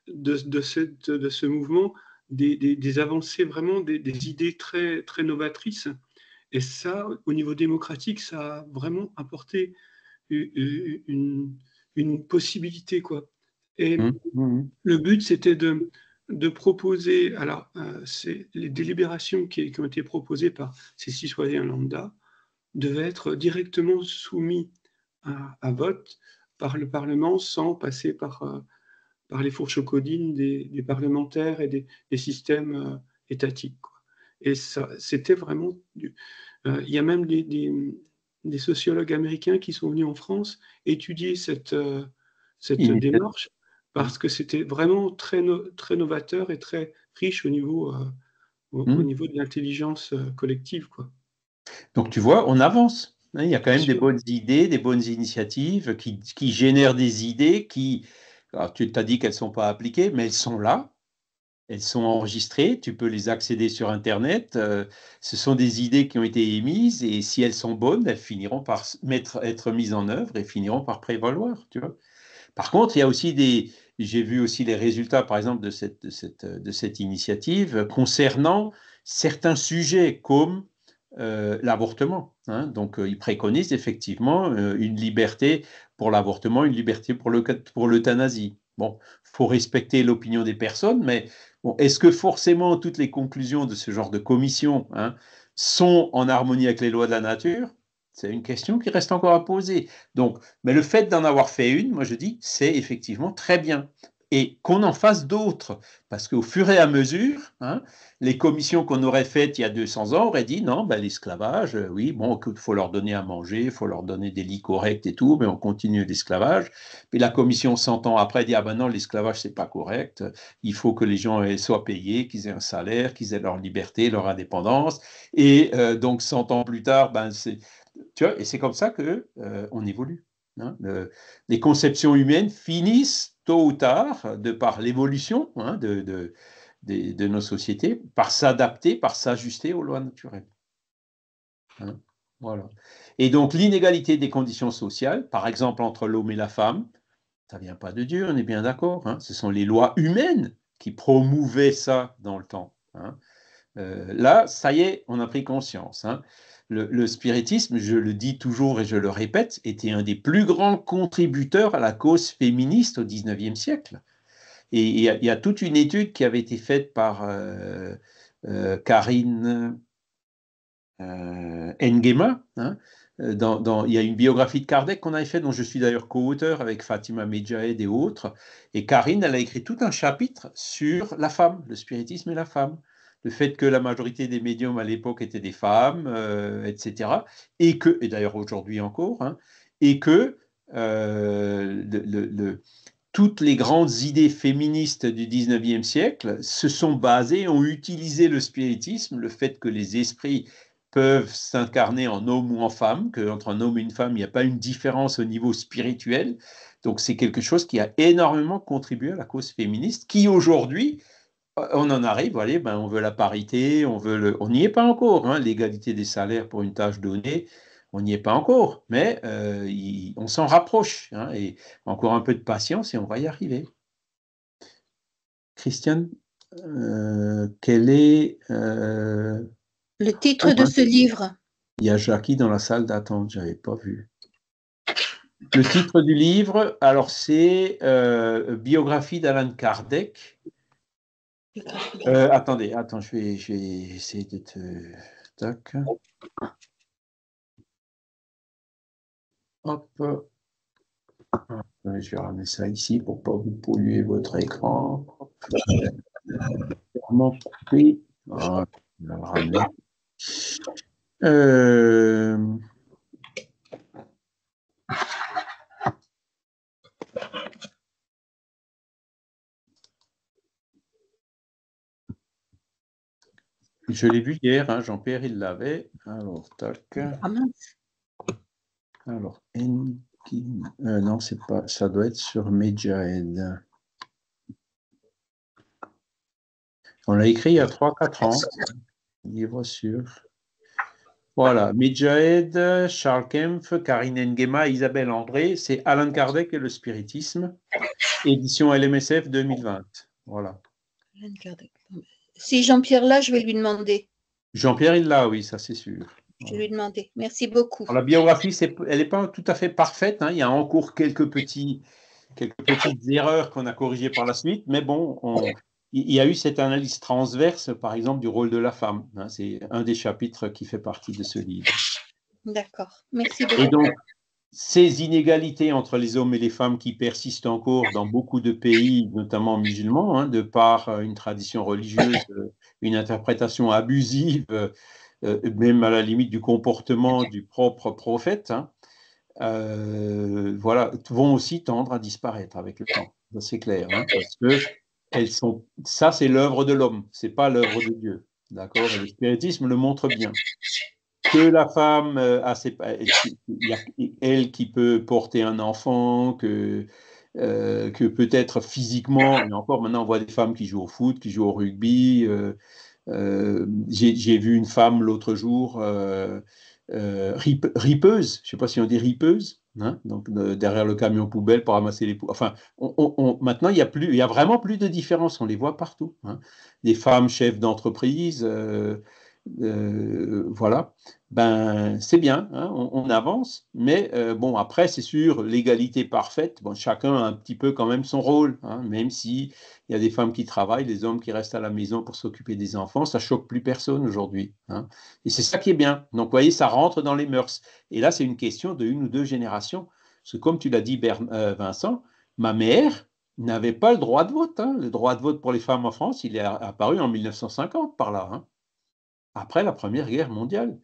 de, ce mouvement des, avancées, vraiment des, idées très, novatrices. Et ça, au niveau démocratique, ça a vraiment apporté une, possibilité. Quoi. Et mmh, mmh, mmh. le but, c'était de, proposer, alors, euh, les délibérations qui, ont été proposées par ces citoyens lambda devaient être directement soumis à vote par le Parlement sans passer par, euh, par les fourches codines des, des parlementaires et des, systèmes euh, étatiques. Et ça, c'était vraiment. Euh, il y a même des, des, sociologues américains qui sont venus en France étudier cette, cette démarche parce que c'était vraiment très, très novateur et très riche au niveau, au, hmm. niveau de l'intelligence collective. Quoi. Donc tu vois, on avance. Hein, il y a quand même des bonnes idées, des bonnes initiatives qui, qui génèrent des idées qui, tu t'as dit qu'elles ne sont pas appliquées, mais elles sont là, elles sont enregistrées, tu peux les accéder sur Internet. Euh, ce sont des idées qui ont été émises et si elles sont bonnes, elles finiront par être mises en œuvre et finiront par prévaloir. Tu vois par contre, il y a aussi des. J'ai vu aussi les résultats, par exemple, de cette, cette, de cette initiative concernant certains sujets comme euh, l'avortement. Hein. Donc, euh, ils préconisent effectivement euh, une liberté pour l'avortement, une liberté pour, le, pour l'euthanasie. Bon, faut respecter l'opinion des personnes, mais est-ce que forcément toutes les conclusions de ce genre de commission hein, sont en harmonie avec les lois de la nature C'est une question qui reste encore à poser. Donc, mais le fait d'en avoir fait une, moi je dis, c'est effectivement très bien et qu'on en fasse d'autres. Parce qu'au fur et à mesure, hein, les commissions qu'on aurait faites il y a 200 ans auraient dit non, ben, l'esclavage, euh, oui, bon, il faut leur donner à manger, il faut leur donner des lits corrects et tout, mais on continue l'esclavage. Puis la commission 100 ans après dit ah ben non, l'esclavage, c'est pas correct, il faut que les gens euh, soient payés, qu'ils aient un salaire, qu'ils aient leur liberté, leur indépendance. Et euh, donc 100 ans plus tard, ben, c'est. Tu vois, et c'est comme ça qu'on on évolue. Hein, les conceptions humaines finissent tôt ou tard, de par l'évolution hein, de, nos sociétés, par s'adapter, par s'ajuster aux lois naturelles. Hein, et donc l'inégalité des conditions sociales, par exemple entre l'homme et la femme, ça ne vient pas de Dieu, on est bien d'accord. ce sont les lois humaines qui promouvaient ça dans le temps. Euh, là, ça y est, on a pris conscience le, spiritisme, je le dis toujours et je le répète, était un des plus grands contributeurs à la cause féministe au XIXe siècle. Et il y, a toute une étude qui avait été faite par euh, euh, Karine euh, hein, euh il y a une biographie de Kardec qu'on avait faite, dont je suis d'ailleurs co-auteur avec Fatima Medjahed et autres. Et Karine, elle a écrit tout un chapitre sur la femme, le spiritisme et la femme le fait que la majorité des médiums à l'époque étaient des femmes, euh, etc. Et que, et d'ailleurs aujourd'hui encore, hein, et que euh, le, toutes les grandes idées féministes du 19e siècle se sont basées, ont utilisé le spiritisme, le fait que les esprits peuvent s'incarner en homme ou en femme, qu'entre un homme et une femme, il n'y a pas une différence au niveau spirituel. Donc c'est quelque chose qui a énormément contribué à la cause féministe, qui aujourd'hui on en arrive, ben, on veut la parité, on veut le... on n'y est pas encore, hein, l'égalité des salaires pour une tâche donnée, on n'y est pas encore, mais euh, on s'en rapproche, hein, et encore un peu de patience et on va y arriver. Christiane, euh, quel est euh, le titre de ce livre Il y a Jackie dans la salle d'attente, j'avais pas vu. Le titre du livre, alors c'est Biographie d'Alan Kardec. Euh, attendez, attends, je vais, essayer de te. Hop. Je vais ramener ça ici pour ne pas vous polluer votre écran. Euh, Je l'ai vu hier, hein, Jean-Pierre, il l'avait. Alors, tac. Ah, Alors, N. Euh, non, c'est pas. Ça doit être sur MediaEd. On l'a écrit il y a 3-4 ans. Livre sur... Voilà, Medjahed, Charles Kempf, Karine Ngema, Isabelle André, c'est Alain Kardec et le spiritisme, édition LMSF 2020. Voilà. Alain Kardec. Si Jean-Pierre là, je vais lui demander. Jean-Pierre, il là, oui, ça c'est sûr. Je vais lui demander. Merci beaucoup. la biographie, c'est, elle n'est pas tout à fait parfaite. Hein. Il y a encore quelques, petits, quelques petites erreurs qu'on a corrigées par la suite, mais bon, il y a eu cette analyse transverse, par exemple, du rôle de la femme. Hein. C'est un des chapitres qui fait partie de ce livre. D'accord. Merci beaucoup. donc, ces inégalités entre les hommes et les femmes qui persistent encore dans beaucoup de pays, notamment musulmans, hein, de par euh, une tradition religieuse, euh, une interprétation abusive, euh, même à la limite du comportement du propre prophète, hein, voilà, vont aussi tendre à disparaître avec le temps. C'est clair, hein, parce que sont, ça c'est l'œuvre de l'homme, c'est pas l'œuvre de Dieu, d'accord Le spiritisme le montre bien que la femme euh, ses, euh, elle qui peut porter un enfant, que euh, que peut-être physiquement, et encore maintenant on voit des femmes qui jouent au foot, qui jouent au rugby. J'ai vu une femme l'autre jour, ripeuse, je ne sais pas si on dit ripeuse, hein, donc derrière le camion poubelle pour ramasser les poubelles. Enfin, maintenant il n'y a, a vraiment plus de différence, on les voit partout. Hein. Des femmes chefs d'entreprise, euh, voilà, ben c'est bien, hein, on, avance, mais euh, bon, après, c'est sûr, l'égalité parfaite, bon, chacun a un petit peu quand même son rôle, hein, même si il y a des femmes qui travaillent, des hommes qui restent à la maison pour s'occuper des enfants, ça choque plus personne aujourd'hui. Hein. et c'est ça qui est bien. Donc, vous voyez, ça rentre dans les mœurs. Et là, c'est une question de une ou deux générations. Parce que comme tu l'as dit, euh, Vincent, ma mère, n'avait pas le droit de vote. Le droit de vote pour les femmes en France, il est apparu en 1950 par là après la Première Guerre mondiale.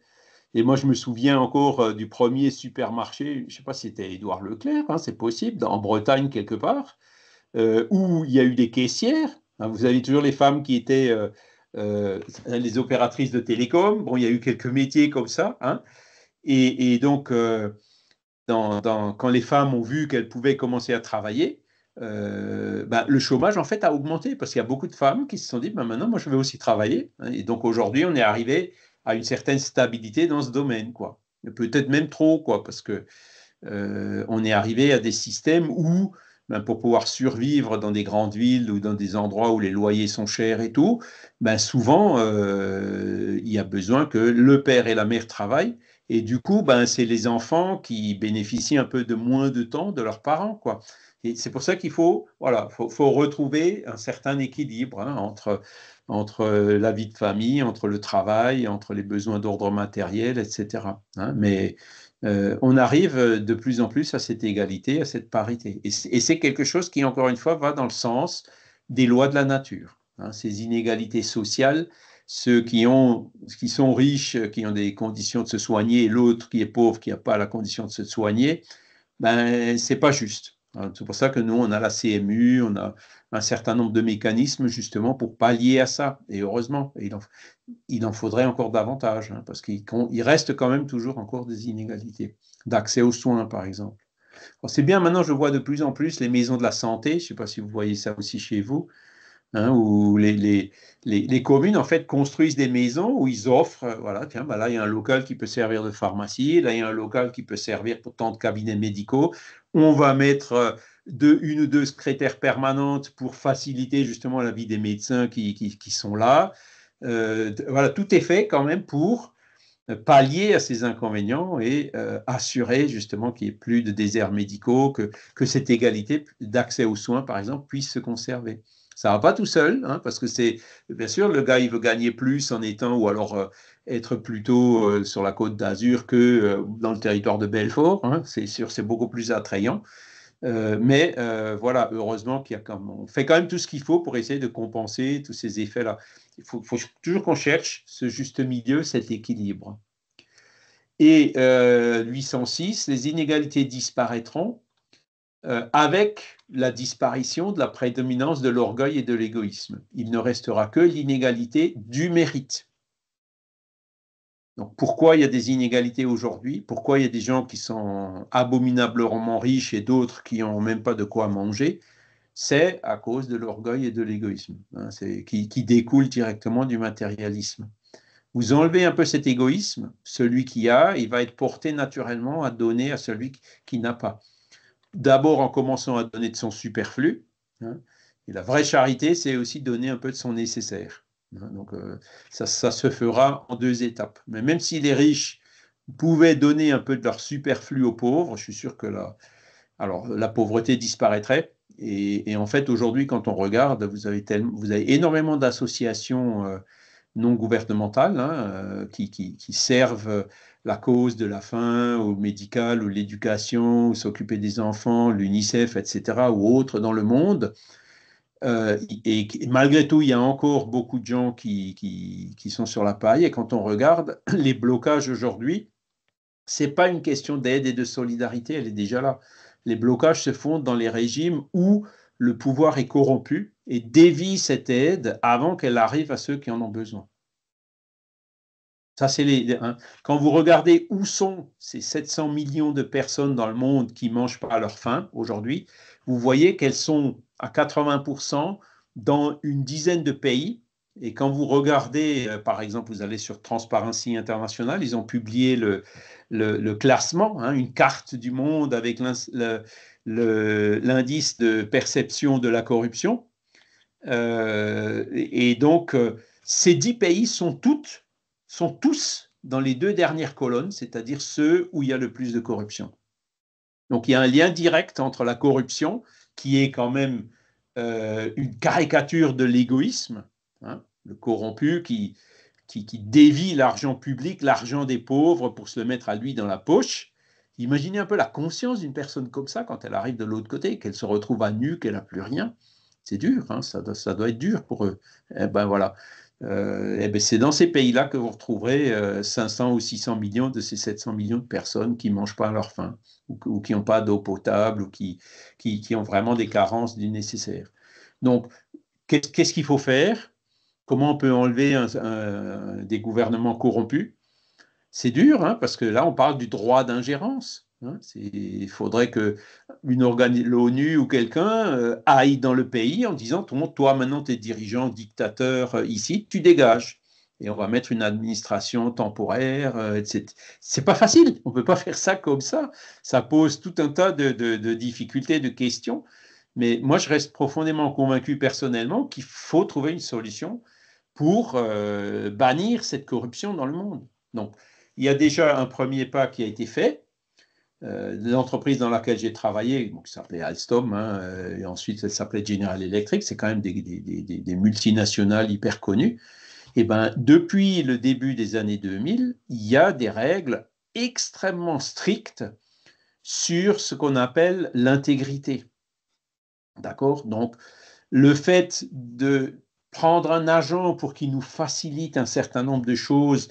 Et moi, je me souviens encore euh, du premier supermarché, je ne sais pas si c'était Édouard Leclerc, hein, c'est possible, en Bretagne quelque part, euh, où il y a eu des caissières. Hein, vous avez toujours les femmes qui étaient euh, les opératrices de télécom. Bon, il y a eu quelques métiers comme ça. Hein. et, donc, quand les femmes ont vu qu'elles pouvaient commencer à travailler, euh, bah, le chômage en fait a augmenté parce qu'il y a beaucoup de femmes qui se sont dit ben, maintenant moi je vais aussi travailler hein, et donc aujourd'hui on est arrivé à une certaine stabilité dans ce domaine quoi peut-être même trop quoi parce que euh, on est arrivé à des systèmes où ben, pour pouvoir survivre dans des grandes villes ou dans des endroits où les loyers sont chers et tout, ben souvent euh, il y a besoin que le père et la mère travaillent et du coup ben c'est les enfants qui bénéficient un peu de moins de temps de leurs parents quoi. Et c'est pour ça qu'il faut, voilà, faut, retrouver un certain équilibre hein, entre, entre euh, la vie de famille, entre le travail, entre les besoins d'ordre matériel, etc. Hein. mais euh, on arrive de plus en plus à cette égalité, à cette parité. Et c'est quelque chose qui, encore une fois, va dans le sens des lois de la nature. Hein. ces inégalités sociales, ceux qui, ont, qui sont riches, qui ont des conditions de se soigner, et l'autre qui est pauvre, qui n'a pas la condition de se soigner, ben, c'est pas juste. Hein, c'est pour ça que nous, on a la CMU, on a un certain nombre de mécanismes justement pour pallier à ça. Et heureusement, il en, faudrait encore davantage, hein, parce qu'il reste quand même toujours encore des inégalités d'accès aux soins, par exemple. C'est bien, maintenant, je vois de plus en plus les maisons de la santé, je ne sais pas si vous voyez ça aussi chez vous, Hein, où les, communes en fait construisent des maisons où ils offrent, euh, voilà, tiens, bah là il y a un local qui peut servir de pharmacie, là il y a un local qui peut servir pour tant de cabinets médicaux. On va mettre euh, de une ou deux secrétaires permanentes pour faciliter justement la vie des médecins qui, sont là. Euh, voilà, tout est fait quand même pour pallier à ces inconvénients et assurer justement qu'il n'y ait plus de déserts médicaux, que cette égalité d'accès aux soins, par exemple, puisse se conserver. Ça va pas tout seul, hein, parce que c'est bien sûr le gars il veut gagner plus en étant ou alors euh, être plutôt euh, sur la côte d'Azur que euh, dans le territoire de Belfort. Hein. c'est sûr, c'est beaucoup plus attrayant. mais voilà, heureusement qu'il y a on fait quand même tout ce qu'il faut pour essayer de compenser tous ces effets-là. Il faut, toujours qu'on cherche ce juste milieu, cet équilibre. Et 806, les inégalités disparaîtront avec la disparition de la prédominance de l'orgueil et de l'égoïsme. Il ne restera que l'inégalité du mérite. Donc pourquoi il y a des inégalités aujourd'hui Pourquoi il y a des gens qui sont abominablement riches et d'autres qui n'ont même pas de quoi manger C'est à cause de l'orgueil et de l'égoïsme, hein, qui, qui découle directement du matérialisme. Vous enlevez un peu cet égoïsme, celui qui a, il va être porté naturellement à donner à celui qui n'a pas d'abord en commençant à donner de son superflu. Hein, et la vraie charité, c'est aussi donner un peu de son nécessaire. Hein. donc euh, ça, se fera en deux étapes. Mais même si les riches pouvaient donner un peu de leur superflu aux pauvres, je suis sûr que la, alors, la pauvreté disparaîtrait. Et, en fait, aujourd'hui, quand on regarde, vous avez, tellement, vous avez énormément d'associations euh, non gouvernementales hein, euh, qui, servent la cause de la faim, au médical, ou l'éducation, s'occuper des enfants, l'UNICEF, etc., ou autres dans le monde. Euh, et, malgré tout, il y a encore beaucoup de gens qui, qui, qui sont sur la paille. Et quand on regarde les blocages aujourd'hui, c'est pas une question d'aide et de solidarité, elle est déjà là. Les blocages se font dans les régimes où le pouvoir est corrompu et dévie cette aide avant qu'elle arrive à ceux qui en ont besoin c'est les, hein. Quand vous regardez où sont ces 700 millions de personnes dans le monde qui mangent pas à leur faim aujourd'hui, vous voyez qu'elles sont à 80% dans une dizaine de pays. Et quand vous regardez, euh, par exemple, vous allez sur Transparency International, ils ont publié le, classement, hein, une carte du monde avec l'indice de perception de la corruption. Euh, et donc, euh, ces dix pays sont toutes sont tous dans les deux dernières colonnes, c'est-à-dire ceux où il y a le plus de corruption. Donc il y a un lien direct entre la corruption, qui est quand même euh, une caricature de l'égoïsme, hein, le corrompu qui, dévie l'argent public, l'argent des pauvres, pour se le mettre à lui dans la poche. Imaginez un peu la conscience d'une personne comme ça quand elle arrive de l'autre côté, qu'elle se retrouve à nu, qu'elle n'a plus rien. C'est dur, hein, ça, doit, être dur pour eux. Eh ben voilà. Euh, eh ben, c'est dans ces pays-là que vous retrouverez 500 euh, ou 600 millions de ces 700 millions de personnes qui ne mangent pas à leur faim, ou, qui n'ont pas d'eau potable, ou qui, ont vraiment des carences du nécessaire. Donc, qu'est-ce qu'il faut faire Comment on peut enlever des gouvernements corrompus C'est dur, hein, parce que là, on parle du droit d'ingérence. Hein, il faudrait que l'ONU ou quelqu'un euh, aille dans le pays en disant tout toi maintenant tu dirigeants dirigeant, dictateur euh, ici, tu dégages. Et on va mettre une administration temporaire, euh, etc. C'est pas facile, on ne peut pas faire ça comme ça. Ça pose tout un tas de, difficultés, de questions. Mais moi, je reste profondément convaincu personnellement qu'il faut trouver une solution pour bannir cette corruption dans le monde. Donc, il y a déjà un premier pas qui a été fait, euh, l'entreprise dans laquelle j'ai travaillé, donc, qui s'appelait Alstom, hein, euh, et ensuite elle s'appelait General Electric, c'est quand même des, des, multinationales hyper connues. Et eh ben, depuis le début des années 2000, il y a des règles extrêmement strictes sur ce qu'on appelle l'intégrité. D'accord Donc, le fait de prendre un agent pour qu'il nous facilite un certain nombre de choses,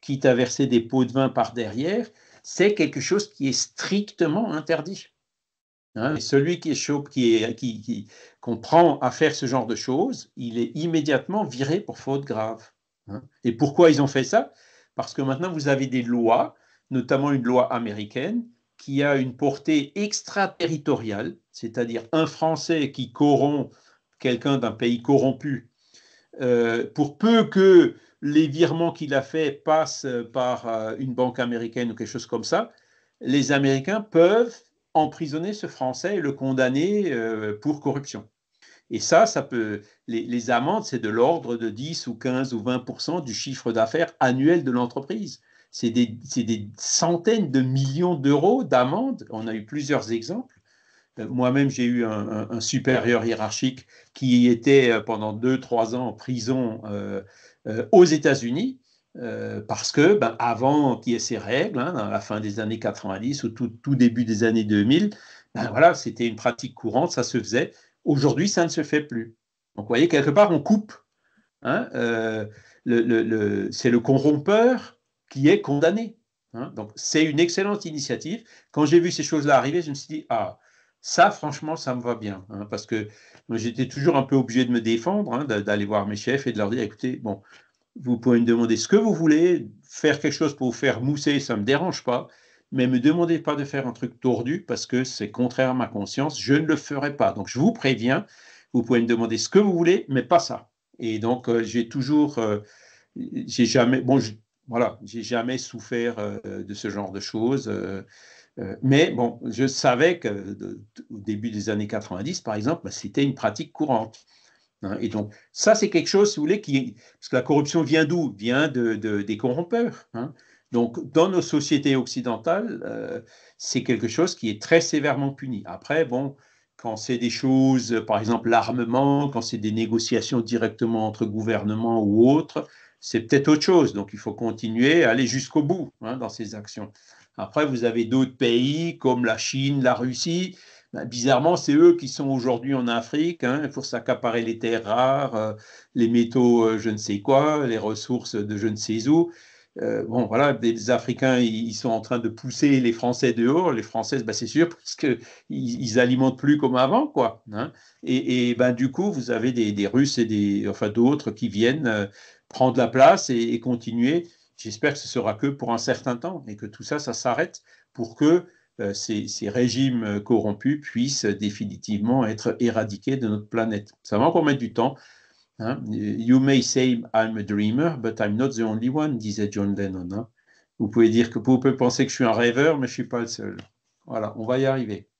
quitte à verser des pots de vin par derrière, c'est quelque chose qui est strictement interdit. Hein, et celui qui qui comprend à faire ce genre de choses, il est immédiatement viré pour faute grave. Hein. Et pourquoi ils ont fait ça Parce que maintenant vous avez des lois, notamment une loi américaine qui a une portée extraterritoriale, c'est-à-dire un Français qui corrompt quelqu'un d'un pays corrompu, euh, pour peu que les virements qu'il a faits passent euh, par euh, une banque américaine ou quelque chose comme ça, les Américains peuvent emprisonner ce Français et le condamner euh, pour corruption. Et ça, ça peut, les, amendes, c'est de l'ordre de 10 ou 15 ou 20 du chiffre d'affaires annuel de l'entreprise. C'est des, centaines de millions d'euros d'amendes. On a eu plusieurs exemples. Moi-même, j'ai eu un, supérieur hiérarchique qui était pendant 2-3 ans en prison euh, aux États-Unis, euh, parce que ben, avant qu'il y ait ces règles, à hein, la fin des années 90 ou tout, tout début des années 2000, ben, voilà, c'était une pratique courante, ça se faisait. Aujourd'hui, ça ne se fait plus. Donc, vous voyez, quelque part, on coupe. Hein, euh, le, c'est le corrompeur qui est condamné. Hein. donc, c'est une excellente initiative. Quand j'ai vu ces choses-là arriver, je me suis dit, ah, ça, franchement, ça me va bien, hein, parce que j'étais toujours un peu obligé de me défendre, hein, d'aller voir mes chefs et de leur dire, écoutez, bon, vous pouvez me demander ce que vous voulez, faire quelque chose pour vous faire mousser, ça ne me dérange pas, mais me demandez pas de faire un truc tordu, parce que c'est contraire à ma conscience, je ne le ferai pas. Donc, je vous préviens, vous pouvez me demander ce que vous voulez, mais pas ça. Et donc, euh, j'ai toujours, euh, j'ai jamais, bon, voilà, j'ai jamais souffert euh, de ce genre de choses. Euh, mais bon, je savais qu'au début des années 90, par exemple, bah, c'était une pratique courante. Hein. et donc, ça, c'est quelque chose, si vous voulez, parce que la corruption vient d'où Vient de, des corrompeurs. Hein. Donc, dans nos sociétés occidentales, euh, c'est quelque chose qui est très sévèrement puni. Après, bon, quand c'est des choses, par exemple l'armement, quand c'est des négociations directement entre gouvernements ou autres, c'est peut-être autre chose. Donc, il faut continuer à aller jusqu'au bout hein, dans ces actions. Après, vous avez d'autres pays comme la Chine, la Russie. Ben, bizarrement, c'est eux qui sont aujourd'hui en Afrique hein, pour s'accaparer les terres rares, euh, les métaux, euh, je ne sais quoi, les ressources de je ne sais où. Euh, bon, voilà, les Africains, ils, sont en train de pousser les Français dehors. Les Françaises, ben, c'est sûr, parce qu'ils ils alimentent plus comme avant, quoi. Hein. Et, ben, du coup, vous avez des, Russes et des, enfin, d'autres qui viennent prendre la place et continuer J'espère que ce sera que pour un certain temps et que tout ça, ça s'arrête pour que euh, ces, régimes corrompus puissent définitivement être éradiqués de notre planète. Ça va encore mettre du temps. Hein. You may say I'm a dreamer, but I'm not the only one, disait John Lennon. Hein. Vous pouvez dire que vous pouvez penser que je suis un rêveur, mais je ne suis pas le seul. Voilà, on va y arriver.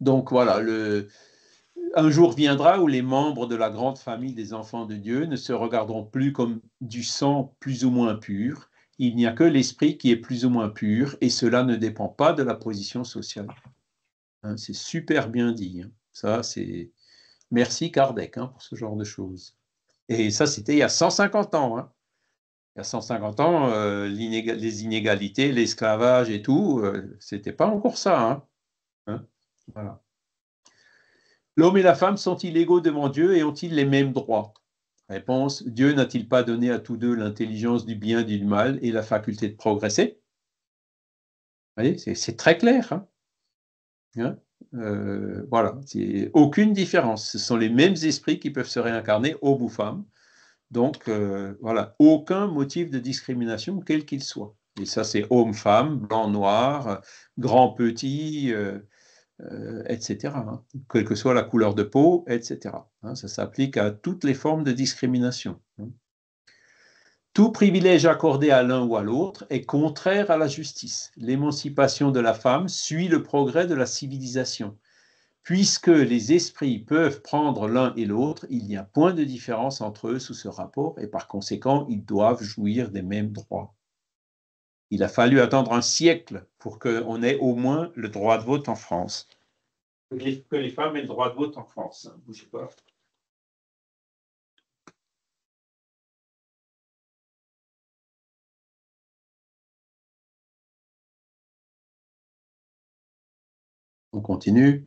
Donc voilà, le, un jour viendra où les membres de la grande famille des enfants de Dieu ne se regarderont plus comme du sang plus ou moins pur. Il n'y a que l'esprit qui est plus ou moins pur et cela ne dépend pas de la position sociale. Hein, c'est super bien dit. Hein. Ça, c'est merci Kardec hein, pour ce genre de choses. Et ça, c'était il y a 150 ans. Il y a 150 ans, euh, les inégalités, l'esclavage et tout, ce euh, c'était pas encore ça. Voilà. L'homme et la femme sont ils égaux devant Dieu et ont-ils les mêmes droits Réponse, Dieu n'a-t-il pas donné à tous deux l'intelligence du bien et du mal et la faculté de progresser Voyez, c'est très clair. Hein. Hein, euh, voilà, aucune différence. Ce sont les mêmes esprits qui peuvent se réincarner, homme ou femme. Donc, euh, voilà, aucun motif de discrimination, quel qu'il soit. Et ça, c'est homme-femme, blanc-noir, grand-petit, euh, euh, etc. Hein. quelle que soit la couleur de peau, etc. Hein. ça s'applique à toutes les formes de discrimination. Hein. Tout privilège accordé à l'un ou à l'autre est contraire à la justice. L'émancipation de la femme suit le progrès de la civilisation. Puisque les esprits peuvent prendre l'un et l'autre, il n'y a point de différence entre eux sous ce rapport et par conséquent, ils doivent jouir des mêmes droits. Il a fallu attendre un siècle pour qu'on ait au moins le droit de vote en France. que les femmes aient le droit de vote en France, hein, bougez pas. On continue.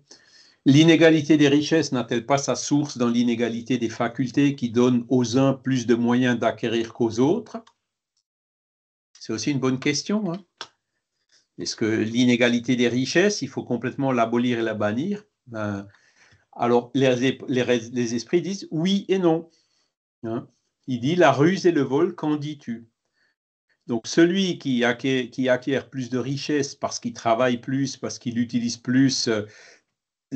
L'inégalité des richesses n'a-t-elle pas sa source dans l'inégalité des facultés qui donnent aux uns plus de moyens d'acquérir qu'aux autres c'est aussi une bonne question. Hein. Est-ce que l'inégalité des richesses, il faut complètement l'abolir et la bannir ben, Alors, les, esprits disent oui et non. Hein. Il dit la ruse et le vol, qu'en dis-tu Donc, celui qui acquiert, plus de richesses parce qu'il travaille plus, parce qu'il utilise plus euh,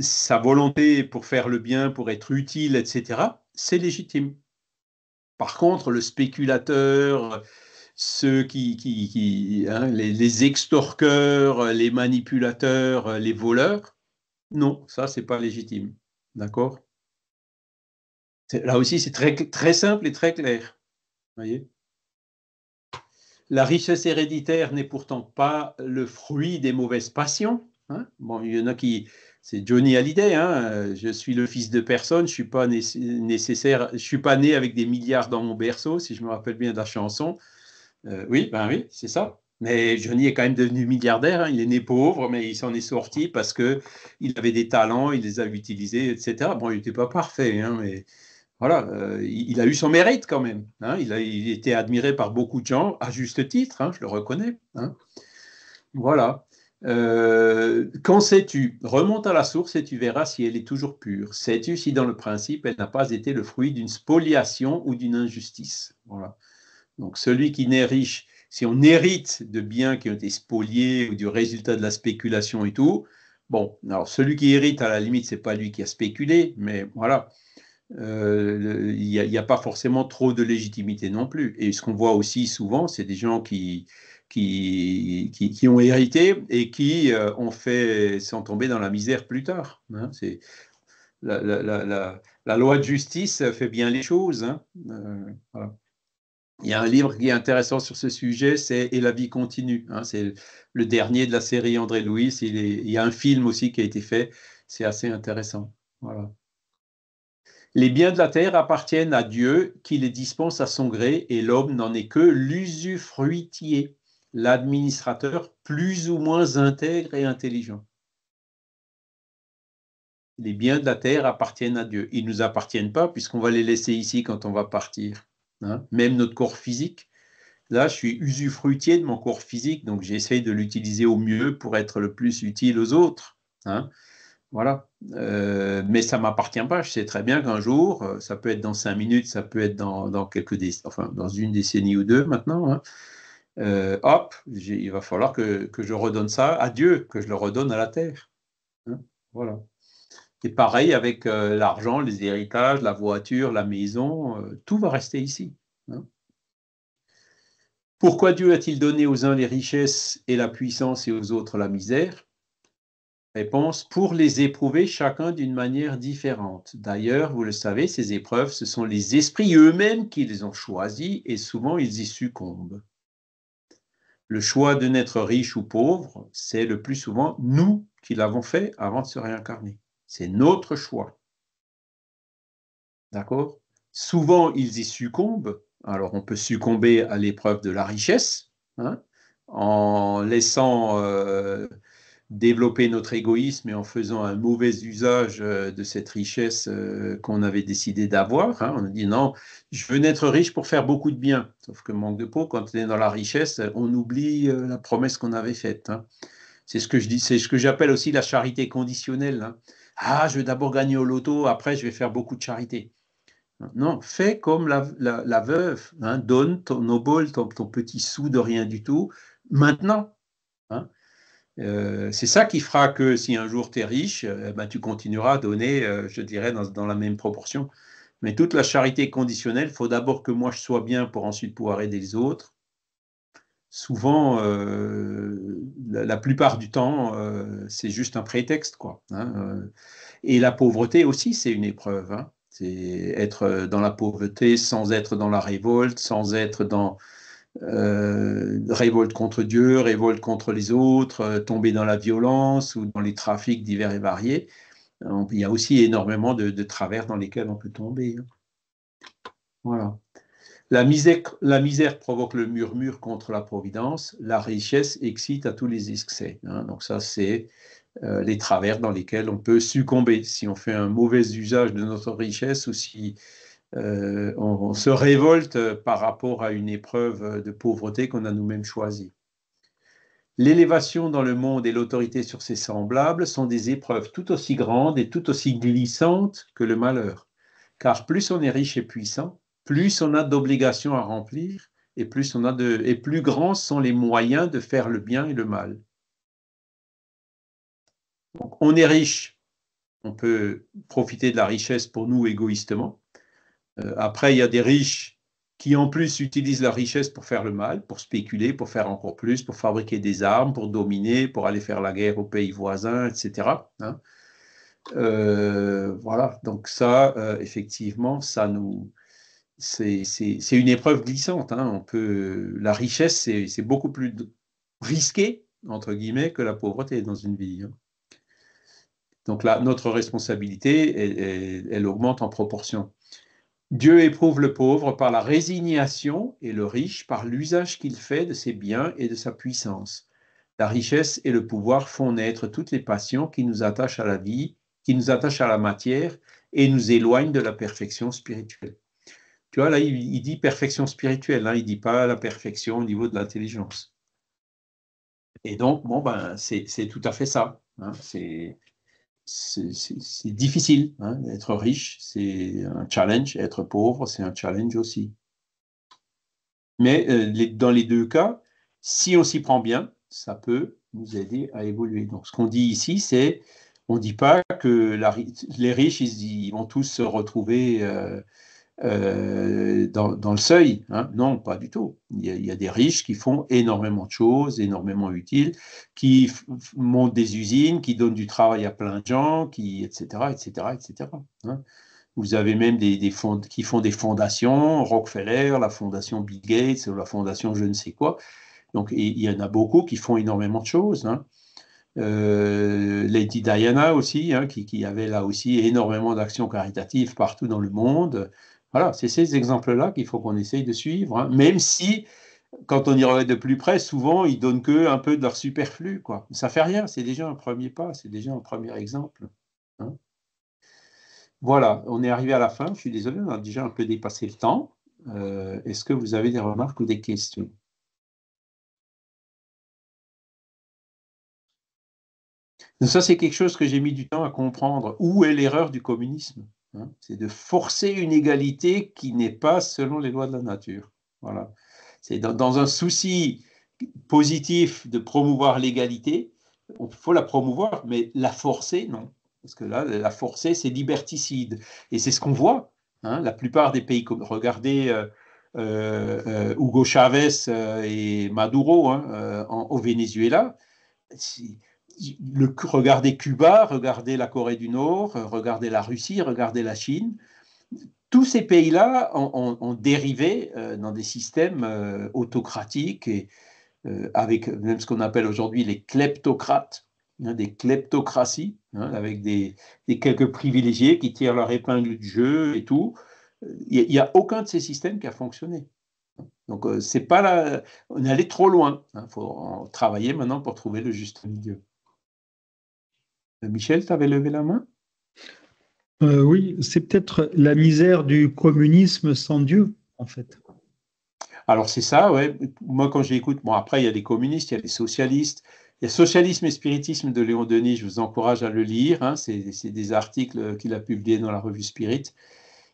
sa volonté pour faire le bien, pour être utile, etc., c'est légitime. Par contre, le spéculateur, ceux qui, hein, les, extorqueurs, les manipulateurs, les voleurs. Non, ça, c'est pas légitime. D'accord Là aussi, c'est très, simple et très clair. Voyez la richesse héréditaire n'est pourtant pas le fruit des mauvaises passions. Hein bon, il y en a qui, c'est Johnny Hallyday, hein, euh, je suis le fils de personne, je suis pas nécessaire, je suis pas né avec des milliards dans mon berceau, si je me rappelle bien de la chanson. Euh, oui, ben oui, c'est ça. Mais Johnny est quand même devenu milliardaire. Hein. Il est né pauvre, mais il s'en est sorti parce que il avait des talents, il les a utilisés, etc. Bon, il n'était pas parfait, hein, mais voilà, euh, il, a eu son mérite quand même. Hein. Il, a, été admiré par beaucoup de gens, à juste titre, je le reconnais. Voilà. Euh, quand sais-tu Remonte à la source et tu verras si elle est toujours pure. Sais-tu si dans le principe elle n'a pas été le fruit d'une spoliation ou d'une injustice Voilà. Donc celui qui naît riche, si on hérite de biens qui ont été spoliés ou du résultat de la spéculation et tout, bon, alors celui qui hérite, à la limite, c'est pas lui qui a spéculé, mais voilà, euh, il n'y a, pas forcément trop de légitimité non plus. Et ce qu'on voit aussi souvent, c'est des gens qui, qui, qui, ont hérité et qui euh, ont fait, sans tomber dans la misère plus tard. Hein. c'est la, loi de justice fait bien les choses. Hein. Euh, il y a un livre qui est intéressant sur ce sujet, c'est Et la vie continue. Hein. c'est le dernier de la série André Louis. Il, y a un film aussi qui a été fait. C'est assez intéressant. Voilà. Les biens de la terre appartiennent à Dieu qui les dispense à son gré et l'homme n'en est que l'usufruitier, l'administrateur plus ou moins intègre et intelligent. Les biens de la terre appartiennent à Dieu. Ils ne nous appartiennent pas puisqu'on va les laisser ici quand on va partir. Hein, même notre corps physique. Là, je suis usufruitier de mon corps physique, donc j'essaye de l'utiliser au mieux pour être le plus utile aux autres. Hein. Voilà. Euh, mais ça ne m'appartient pas. Je sais très bien qu'un jour, euh, ça peut être dans cinq minutes, ça peut être dans, quelques déc- enfin, dans une décennie ou deux maintenant. Hein. Euh, hop, il va falloir que, que, je redonne ça à Dieu, que je le redonne à la terre. voilà. Et pareil avec euh, l'argent, les héritages, la voiture, la maison, euh, tout va rester ici. Hein. Pourquoi Dieu a-t-il donné aux uns les richesses et la puissance et aux autres la misère Réponse, pour les éprouver chacun d'une manière différente. D'ailleurs, vous le savez, ces épreuves, ce sont les esprits eux-mêmes qui les ont choisis et souvent ils y succombent. Le choix de naître riche ou pauvre, c'est le plus souvent nous qui l'avons fait avant de se réincarner. C'est notre choix. D'accord Souvent, ils y succombent. Alors, on peut succomber à l'épreuve de la richesse hein, en laissant euh, développer notre égoïsme et en faisant un mauvais usage euh, de cette richesse euh, qu'on avait décidé d'avoir. Hein. On dit non, je veux être riche pour faire beaucoup de bien. Sauf que manque de peau, quand on est dans la richesse, on oublie la promesse qu'on avait faite. Hein. C'est ce que je dis, c'est ce que j'appelle aussi la charité conditionnelle. Hein. Ah, je vais d'abord gagner au loto, après je vais faire beaucoup de charité. Non, fais comme la, veuve, hein, donne ton obol, ton, petit sou de rien du tout, maintenant. Hein. Euh, c'est ça qui fera que si un jour tu es riche, eh ben, tu continueras à donner, euh, je dirais, dans, dans, la même proportion. Mais toute la charité conditionnelle, il faut d'abord que moi je sois bien pour ensuite pouvoir aider les autres souvent, euh, la, plupart du temps, euh, c'est juste un prétexte. Quoi, hein, euh. Et la pauvreté aussi, c'est une épreuve. Hein. C'est être dans la pauvreté sans être dans la révolte, sans être dans euh, révolte contre Dieu, révolte contre les autres, tomber dans la violence ou dans les trafics divers et variés. Il y a aussi énormément de, de travers dans lesquels on peut tomber. Hein. Voilà. La misère, provoque le murmure contre la providence, la richesse excite à tous les excès. Hein. donc ça, c'est euh, les travers dans lesquels on peut succomber si on fait un mauvais usage de notre richesse ou si euh, on, se révolte euh, par rapport à une épreuve de pauvreté qu'on a nous-mêmes choisie. L'élévation dans le monde et l'autorité sur ses semblables sont des épreuves tout aussi grandes et tout aussi glissantes que le malheur, car plus on est riche et puissant, plus on a d'obligations à remplir et plus on a plus grands sont les moyens de faire le bien et le mal. on est riche, on peut profiter de la richesse pour nous égoïstement. Euh, après, il y a des riches qui en plus utilisent la richesse pour faire le mal, pour spéculer, pour faire encore plus, pour fabriquer des armes, pour dominer, pour aller faire la guerre aux pays voisins, etc. Hein. Euh, voilà, donc ça, euh, effectivement, ça nous, c'est une épreuve glissante. Hein. On peut, la richesse, c'est beaucoup plus risqué, entre guillemets, que la pauvreté dans une vie. Hein. Donc là, notre responsabilité, elle, augmente en proportion. Dieu éprouve le pauvre par la résignation et le riche par l'usage qu'il fait de ses biens et de sa puissance. La richesse et le pouvoir font naître toutes les passions qui nous attachent à la vie, qui nous attachent à la matière et nous éloignent de la perfection spirituelle. Tu vois, là, il, dit perfection spirituelle, hein. il ne dit pas la perfection au niveau de l'intelligence. Et donc, bon, ben, c'est tout à fait ça. Hein. c'est difficile. Hein, être riche, c'est un challenge. Être pauvre, c'est un challenge aussi. Mais euh, dans les deux cas, si on s'y prend bien, ça peut nous aider à évoluer. Donc, ce qu'on dit ici, c'est on ne dit pas que les riches, ils, vont tous se retrouver. Euh, euh, dans, le seuil. Hein. Non, pas du tout. Il y, a, des riches qui font énormément de choses, énormément utiles, qui montent des usines, qui donnent du travail à plein de gens, qui, etc., etc., etc. Vous avez même des, fonds, qui font des fondations, Rockefeller, la fondation Bill Gates, la fondation je ne sais quoi. Donc, il y en a beaucoup qui font énormément de choses. Hein. Euh, Lady Diana aussi, hein, qui, qui, avait là aussi énormément d'actions caritatives partout dans le monde. Voilà, c'est ces exemples-là qu'il faut qu'on essaye de suivre, hein. même si, quand on y revient de plus près, souvent, ils donnent que un peu de leur superflu. Quoi. Ça fait rien, c'est déjà un premier pas, c'est déjà un premier exemple. Hein. Voilà, on est arrivé à la fin. Je suis désolé, on a déjà un peu dépassé le temps. Euh, est-ce que vous avez des remarques ou des questions Ça, c'est quelque chose que j'ai mis du temps à comprendre. Où est l'erreur du communisme Hein, c'est de forcer une égalité qui n'est pas selon les lois de la nature. Voilà. C'est dans, un souci positif de promouvoir l'égalité, il faut la promouvoir, mais la forcer, non. Parce que là, la forcer, c'est liberticide. Et c'est ce qu'on voit. Hein. la plupart des pays, regardez euh, euh, euh, Hugo Chavez et Maduro hein, au Venezuela, le, regardez Cuba, regardez la Corée du Nord, regardez la Russie, regardez la Chine. Tous ces pays-là ont, dérivé euh, dans des systèmes euh, autocratiques et euh, avec même ce qu'on appelle aujourd'hui les kleptocrates, hein, des kleptocraties, hein, avec des, quelques privilégiés qui tirent leur épingle du jeu et tout. Il n'y a, aucun de ces systèmes qui a fonctionné. Donc, c'est pas là, on est allé trop loin. Il hein. faut travailler maintenant pour trouver le juste milieu. Michel, tu avais levé la main euh, Oui, c'est peut-être la misère du communisme sans Dieu, en fait. Alors c'est ça, ouais. Moi, quand j'écoute, bon, après, il y a les communistes, il y a les socialistes. Il y a Socialisme et Spiritisme de Léon Denis, je vous encourage à le lire. Hein. C'est des articles qu'il a publiés dans la revue Spirit.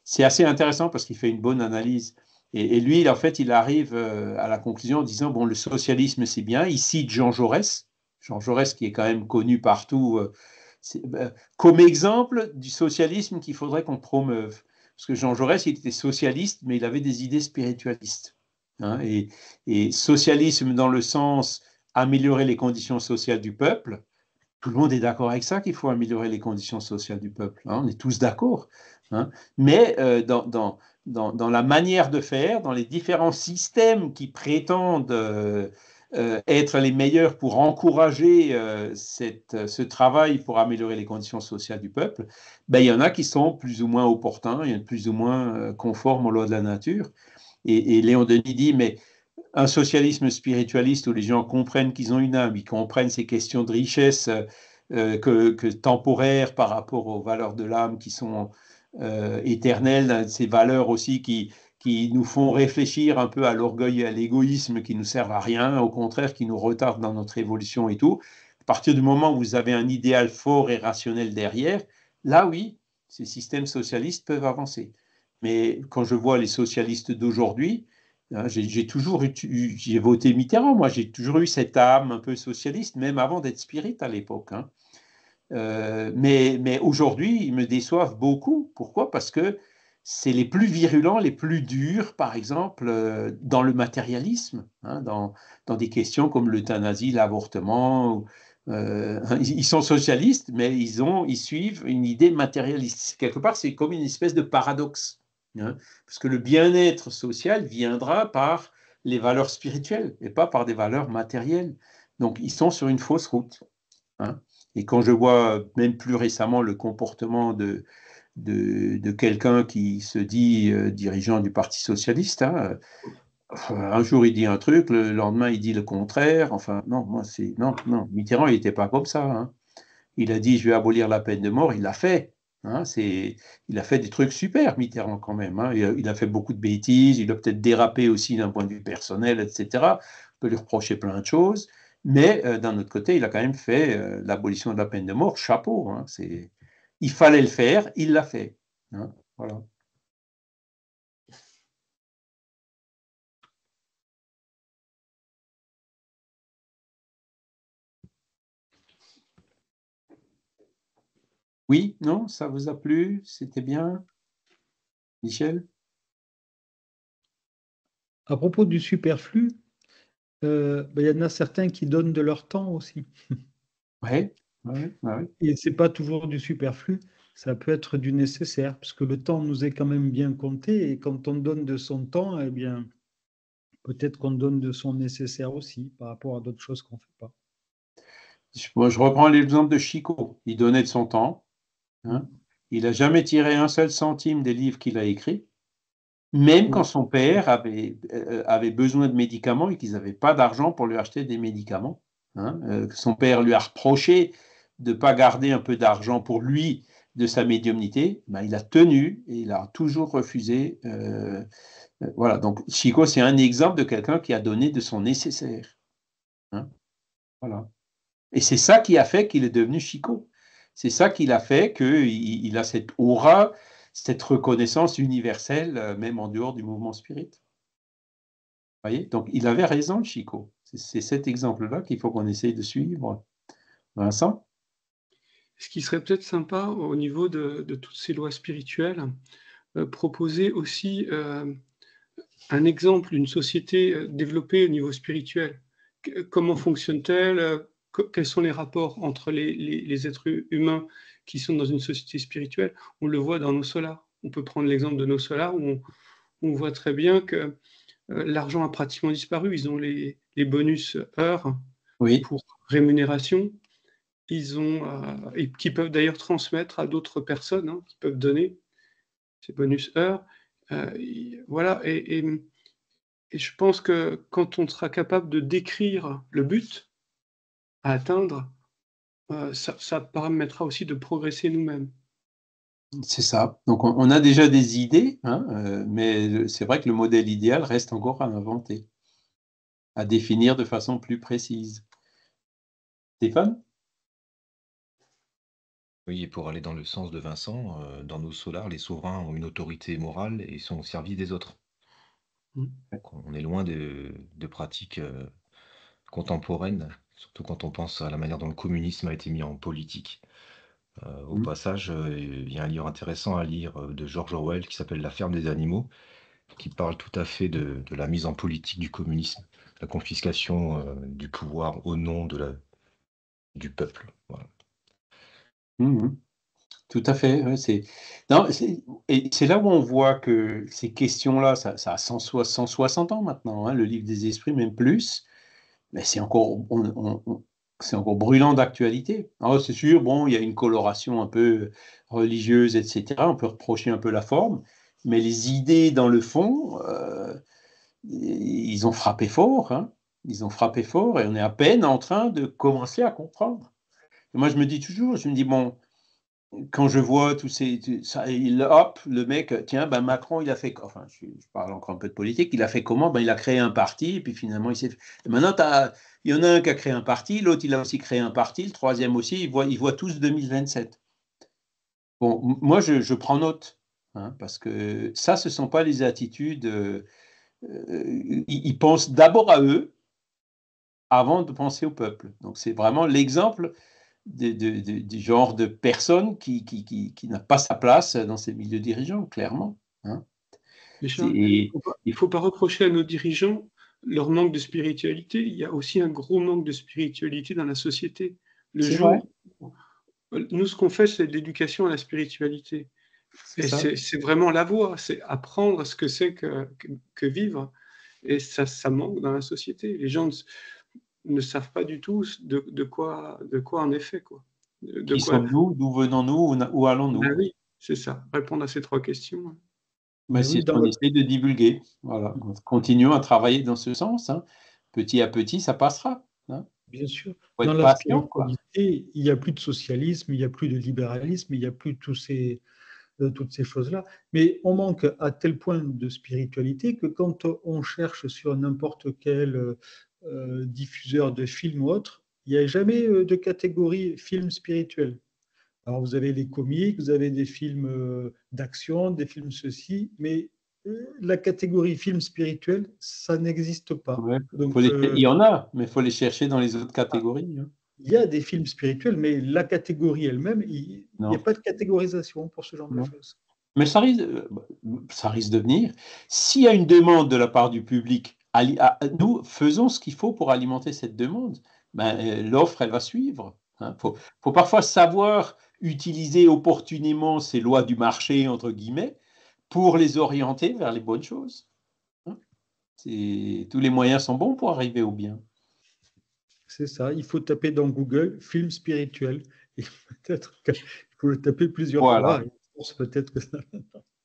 C'est assez intéressant parce qu'il fait une bonne analyse. Et, et, lui, en fait, il arrive euh, à la conclusion en disant, bon, le socialisme, c'est bien. Il cite Jean Jaurès, Jean Jaurès, qui est quand même connu partout, euh, euh, comme exemple du socialisme qu'il faudrait qu'on promeuve. Parce que Jean Jaurès, il était socialiste, mais il avait des idées spiritualistes. Hein, et, socialisme dans le sens améliorer les conditions sociales du peuple, tout le monde est d'accord avec ça, qu'il faut améliorer les conditions sociales du peuple. Hein, on est tous d'accord. Hein. Mais euh, dans, la manière de faire, dans les différents systèmes qui prétendent euh, être les meilleurs pour encourager euh, cette, euh, ce travail pour améliorer les conditions sociales du peuple, ben, il y en a qui sont plus ou moins opportuns, il y en a plus ou moins conformes aux lois de la nature. Et, et Léon Denis dit, mais un socialisme spiritualiste où les gens comprennent qu'ils ont une âme, ils comprennent ces questions de richesse que, que temporaires par rapport aux valeurs de l'âme qui sont éternelles, hein, ces valeurs aussi qui, qui nous font réfléchir un peu à l'orgueil et à l'égoïsme qui nous servent à rien, au contraire qui nous retardent dans notre évolution et tout. À partir du moment où vous avez un idéal fort et rationnel derrière, là oui, ces systèmes socialistes peuvent avancer. Mais quand je vois les socialistes d'aujourd'hui, hein, j'ai toujours eu, j'ai voté Mitterrand, moi j'ai toujours eu cette âme un peu socialiste, même avant d'être spirit à l'époque. Hein. Euh, mais, mais aujourd'hui, ils me déçoivent beaucoup. Pourquoi Parce que c'est les plus virulents, les plus durs, par exemple, euh, dans le matérialisme, hein, dans, dans, des questions comme l'euthanasie, l'avortement. Euh, hein, ils sont socialistes, mais ils, ont, ils suivent une idée matérialiste. Quelque part, c'est comme une espèce de paradoxe, hein, parce que le bien-être social viendra par les valeurs spirituelles et pas par des valeurs matérielles. Donc, ils sont sur une fausse route. Et quand je vois même plus récemment le comportement de, de, quelqu'un qui se dit euh, dirigeant du Parti socialiste. Hein. Un jour, il dit un truc, le lendemain, il dit le contraire. Enfin, non, moi, c'est non, non. Mitterrand, il n'était pas comme ça. Hein. Il a dit, je vais abolir la peine de mort. Il l'a fait. Hein. c'est, il a fait des trucs super, Mitterrand, quand même. Il, a, fait beaucoup de bêtises, il a peut-être dérapé aussi d'un point de vue personnel, etc. On peut lui reprocher plein de choses. Mais euh, d'un autre côté, il a quand même fait euh, l'abolition de la peine de mort, chapeau. C'est, il fallait le faire, il l'a fait. Hein, voilà. Oui, non, ça vous a plu, c'était bien. Michel À propos du superflu, euh, ben, il y en a certains qui donnent de leur temps aussi. Oui, ah ah et c'est pas toujours du superflu, ça peut être du nécessaire, parce que le temps nous est quand même bien compté, et quand on donne de son temps, eh bien, peut-être qu'on donne de son nécessaire aussi par rapport à d'autres choses qu'on ne fait pas. je reprends l'exemple de Chico. Il donnait de son temps. Hein. Il n'a jamais tiré un seul centime des livres qu'il a écrits, même quand son père avait, euh, avait besoin de médicaments et qu'ils n'avaient pas d'argent pour lui acheter des médicaments. Hein. Euh, son père lui a reproché de ne pas garder un peu d'argent pour lui de sa médiumnité, ben, il a tenu et il a toujours refusé. Euh, euh, voilà, donc Chico, c'est un exemple de quelqu'un qui a donné de son nécessaire. Hein. Voilà. Et c'est ça qui a fait qu'il est devenu Chico. C'est ça qui a fait qu'il il a cette aura, cette reconnaissance universelle, euh, même en dehors du mouvement spirit. Vous voyez Donc, il avait raison, Chico. C'est cet exemple-là qu'il faut qu'on essaye de suivre. Vincent ce qui serait peut-être sympa au niveau de, toutes ces lois spirituelles, euh, proposer aussi euh, un exemple d'une société euh, développée au niveau spirituel. comment fonctionne-t-elle Quels sont les rapports entre les, êtres humains qui sont dans une société spirituelle On le voit dans nos solars. On peut prendre l'exemple de nos solars où on, voit très bien que l'argent a pratiquement disparu. Ils ont les, bonus heures pour rémunération ils ont, euh, et qui peuvent d'ailleurs transmettre à d'autres personnes, hein, qui peuvent donner ces bonus heures. Euh, voilà, et, je pense que quand on sera capable de décrire le but à atteindre, euh, ça, permettra aussi de progresser nous-mêmes. C'est ça. Donc on, a déjà des idées, hein, mais c'est vrai que le modèle idéal reste encore à inventer, à définir de façon plus précise. Stéphane oui, et pour aller dans le sens de Vincent, euh, dans nos solars, les souverains ont une autorité morale et sont au service des autres. Mm. on est loin de, pratiques euh, contemporaines, surtout quand on pense à la manière dont le communisme a été mis en politique. Euh, au mm. passage, il y a un livre intéressant à lire de George Orwell qui s'appelle La ferme des animaux, qui parle tout à fait de, la mise en politique du communisme, la confiscation du pouvoir au nom de la, du peuple. Voilà. Mmh Tout à fait. c'est... Et c'est là où on voit que ces questions-là, ça, ça a 160 ans maintenant, hein, le livre des esprits, même plus. Mais c'est encore, c'est encore brûlant d'actualité. Ah, c'est sûr, bon, il y a une coloration un peu religieuse, etc. On peut reprocher un peu la forme, mais les idées dans le fond, euh, ils ont frappé fort. Hein. Ils ont frappé fort et on est à peine en train de commencer à comprendre moi, je me dis toujours, je me dis, bon, quand je vois tous ces. Ça, il, hop, le mec, tiens, ben Macron, il a fait. Enfin, je, parle encore un peu de politique, il a fait comment ben, Il a créé un parti, et puis finalement, il s'est. fait. maintenant, il y en a un qui a créé un parti, l'autre, il a aussi créé un parti, le troisième aussi, ils voient, il tous 2027. Bon, moi, je, prends note, hein, parce que ça, ce ne sont pas les attitudes. Euh, euh, ils pensent d'abord à eux, avant de penser au peuple. Donc, c'est vraiment l'exemple de, de, de, du genre de personnes qui, qui, qui, qui n'a pas sa place dans ces milieux dirigeants, clairement. Hein. il ne faut pas reprocher à nos dirigeants leur manque de spiritualité. Il y a aussi un gros manque de spiritualité dans la société. Le jour, nous, ce qu'on fait, c'est de l'éducation à la spiritualité. c'est vraiment la voie, c'est apprendre ce que c'est que, que, que, vivre. Et ça, ça manque dans la société. Les gens ne savent pas du tout de, de quoi, de quoi en effet. Quoi. Qui sommes-nous D'où venons-nous Où allons-nous ah Oui, c'est ça. Répondre à ces trois questions. Hein. Ah c'est ce qu'on essaie de divulguer. Voilà. Continuons à travailler dans ce sens. Hein. Petit à petit, ça passera. Hein. Bien sûr. Dans la spiritualité, il n'y a plus de socialisme, il n'y a plus de libéralisme, il n'y a plus tous ces, euh, toutes ces choses-là. Mais on manque à tel point de spiritualité que quand on cherche sur n'importe quel euh, euh, diffuseurs de films ou autres, il n'y a jamais euh, de catégorie film spirituel. Alors vous avez les comiques, vous avez des films euh, d'action, des films ceci, mais la catégorie film spirituel, ça n'existe pas. Il y en a, mais il faut les chercher dans les autres ah. catégories. Hein. Il y a des films spirituels, mais la catégorie elle-même, il n'y a pas de catégorisation pour ce genre de choses. Mais bah, ça risque de venir. S'il y a une demande de la part du public ah, nous faisons ce qu'il faut pour alimenter cette demande. Ben, euh, l'offre, elle va suivre. Il hein. faut, parfois savoir utiliser opportunément ces lois du marché, entre guillemets, pour les orienter vers les bonnes choses. Hein. Tous les moyens sont bons pour arriver au bien. C'est ça, il faut taper dans Google film spirituel. il faut le taper plusieurs fois.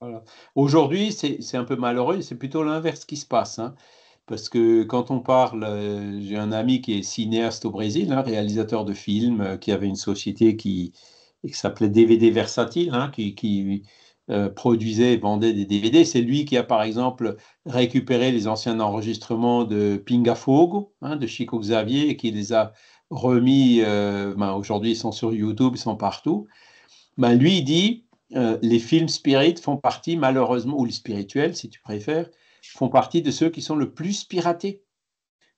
Voilà. Aujourd'hui, c'est un peu malheureux, c'est plutôt l'inverse qui se passe. Hein parce que quand on parle, euh, j'ai un ami qui est cinéaste au Brésil, hein, réalisateur de films, euh, qui avait une société qui, s'appelait DVD Versatile, hein, qui, euh, produisait et vendait des DVD. C'est lui qui a, par exemple, récupéré les anciens enregistrements de Pinga Fogo, hein, de Chico Xavier, et qui les a remis. Ben, aujourd'hui, ils sont sur YouTube, ils sont partout. Ben, lui, il dit les films spirit font partie, malheureusement, ou les spirituels, si tu préfères font partie de ceux qui sont le plus piratés.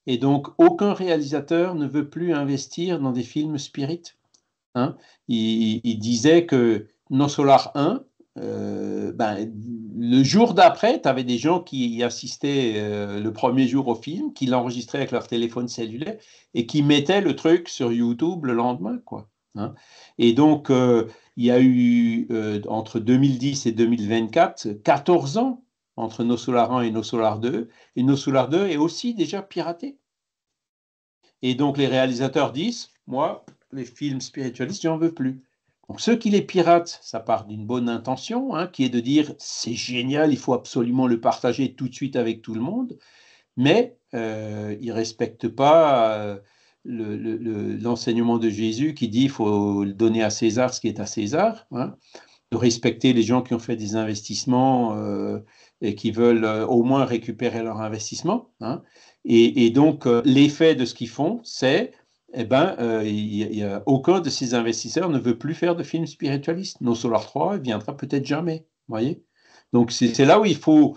Et donc, aucun réalisateur ne veut plus investir dans des films spirit. Hein. Il, disait que Non Solar 1, euh, ben, le jour d'après, tu avais des gens qui assistaient euh, le premier jour au film, qui l'enregistraient avec leur téléphone cellulaire et qui mettaient le truc sur YouTube le lendemain. quoi. Hein. Et donc, euh, il y a eu, entre 2010 et 2024, 14 ans entre NoSolar 1 et NoSolar 2. Et NoSolar 2 est aussi déjà piraté. Et donc les réalisateurs disent, moi, les films spiritualistes, j'en veux plus. Donc ceux qui les piratent, ça part d'une bonne intention, hein, qui est de dire, c'est génial, il faut absolument le partager tout de suite avec tout le monde, mais euh, ils ne respectent pas... Euh, l'enseignement de Jésus qui dit il faut donner à César ce qui est à César, hein, de respecter les gens qui ont fait des investissements euh, et qui veulent euh, au moins récupérer leur investissement. Hein. Et, donc, euh, l'effet de ce qu'ils font, c'est eh ben, euh, aucun de ces investisseurs ne veut plus faire de films spiritualistes. Non Solar 3 ne viendra peut-être jamais. voyez Donc, c'est là où il faut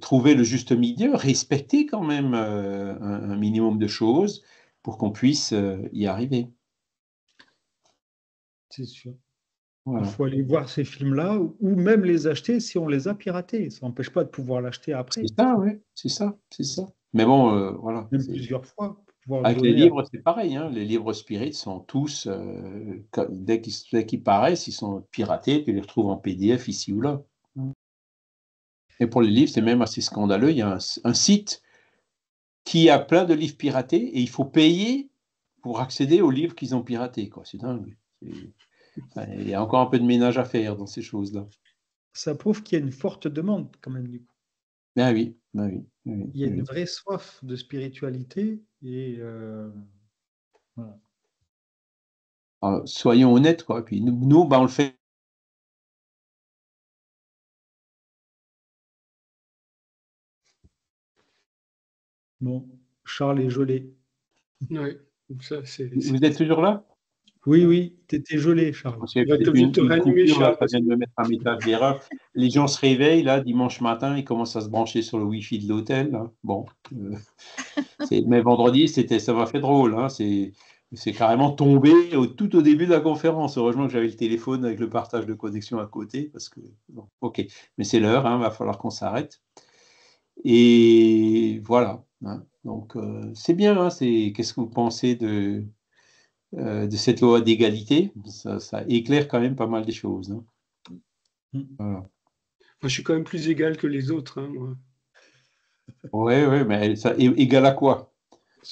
trouver le juste milieu, respecter quand même un, minimum de choses pour qu'on puisse y arriver. C'est sûr. Il faut aller voir ces films-là ou même les acheter si on les a piratés. Ça n'empêche pas de pouvoir l'acheter après. C'est ça, oui. C'est ça, Mais bon, euh, voilà. Même plusieurs fois. Avec les livres, c'est pareil. Hein. Les livres spirites sont tous, euh, dès qu'ils paraissent, ils sont piratés, Tu les retrouves en PDF ici ou là. Et pour les livres, c'est même assez scandaleux. Il y a un, un, site qui a plein de livres piratés et il faut payer pour accéder aux livres qu'ils ont piratés. C'est dingue il y a encore un peu de ménage à faire dans ces choses-là. Ça prouve qu'il y a une forte demande quand même du coup. Ben oui, ben oui, ben Il y a ben une vraie soif de spiritualité et euh, ah, soyons honnêtes quoi. Puis nous, ben, on le fait Bon, Charles est gelé. Oui, Vous êtes toujours là oui, oui, tu étais gelé, Charles. C'est une, te de me mettre un message d'erreur. Les gens se réveillent, là, dimanche matin, ils commencent à se brancher sur le Wi-Fi de l'hôtel. Bon. Euh, mais vendredi, c'était, ça m'a fait drôle. Hein, c'est, c'est carrément tombé tout au début de la conférence. Heureusement que j'avais le téléphone avec le partage de connexion à côté, parce que, OK. Mais c'est l'heure, il hein, va falloir qu'on s'arrête. Et voilà. Hein. Donc, euh, c'est bien. c'est, qu'est-ce que vous pensez de euh, de cette loi d'égalité, ça, éclaire quand même pas mal des choses. Moi, je suis quand même plus égal que les autres. Oui, hein, moi. mais égal à quoi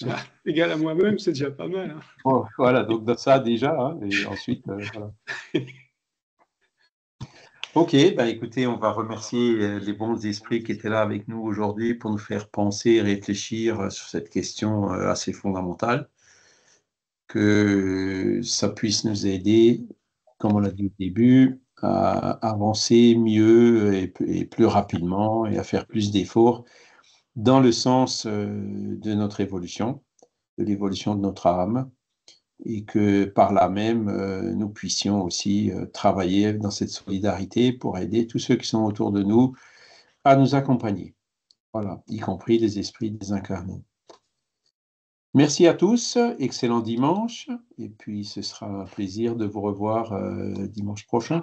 bah, Égal à moi-même, c'est déjà pas mal. Hein. Oh, voilà, donc ça déjà, hein, et ensuite, euh, voilà. Ok, bah, écoutez, on va remercier euh, les bons esprits qui étaient là avec nous aujourd'hui pour nous faire penser et réfléchir sur cette question assez fondamentale que ça puisse nous aider, comme on l'a dit au début, à avancer mieux et, plus rapidement et à faire plus d'efforts dans le sens euh, de notre évolution, de l'évolution de notre âme, et que par là même, euh, nous puissions aussi euh, travailler dans cette solidarité pour aider tous ceux qui sont autour de nous à nous accompagner, voilà, y compris les esprits désincarnés. Merci à tous, excellent dimanche, et puis ce sera un plaisir de vous revoir euh, dimanche prochain.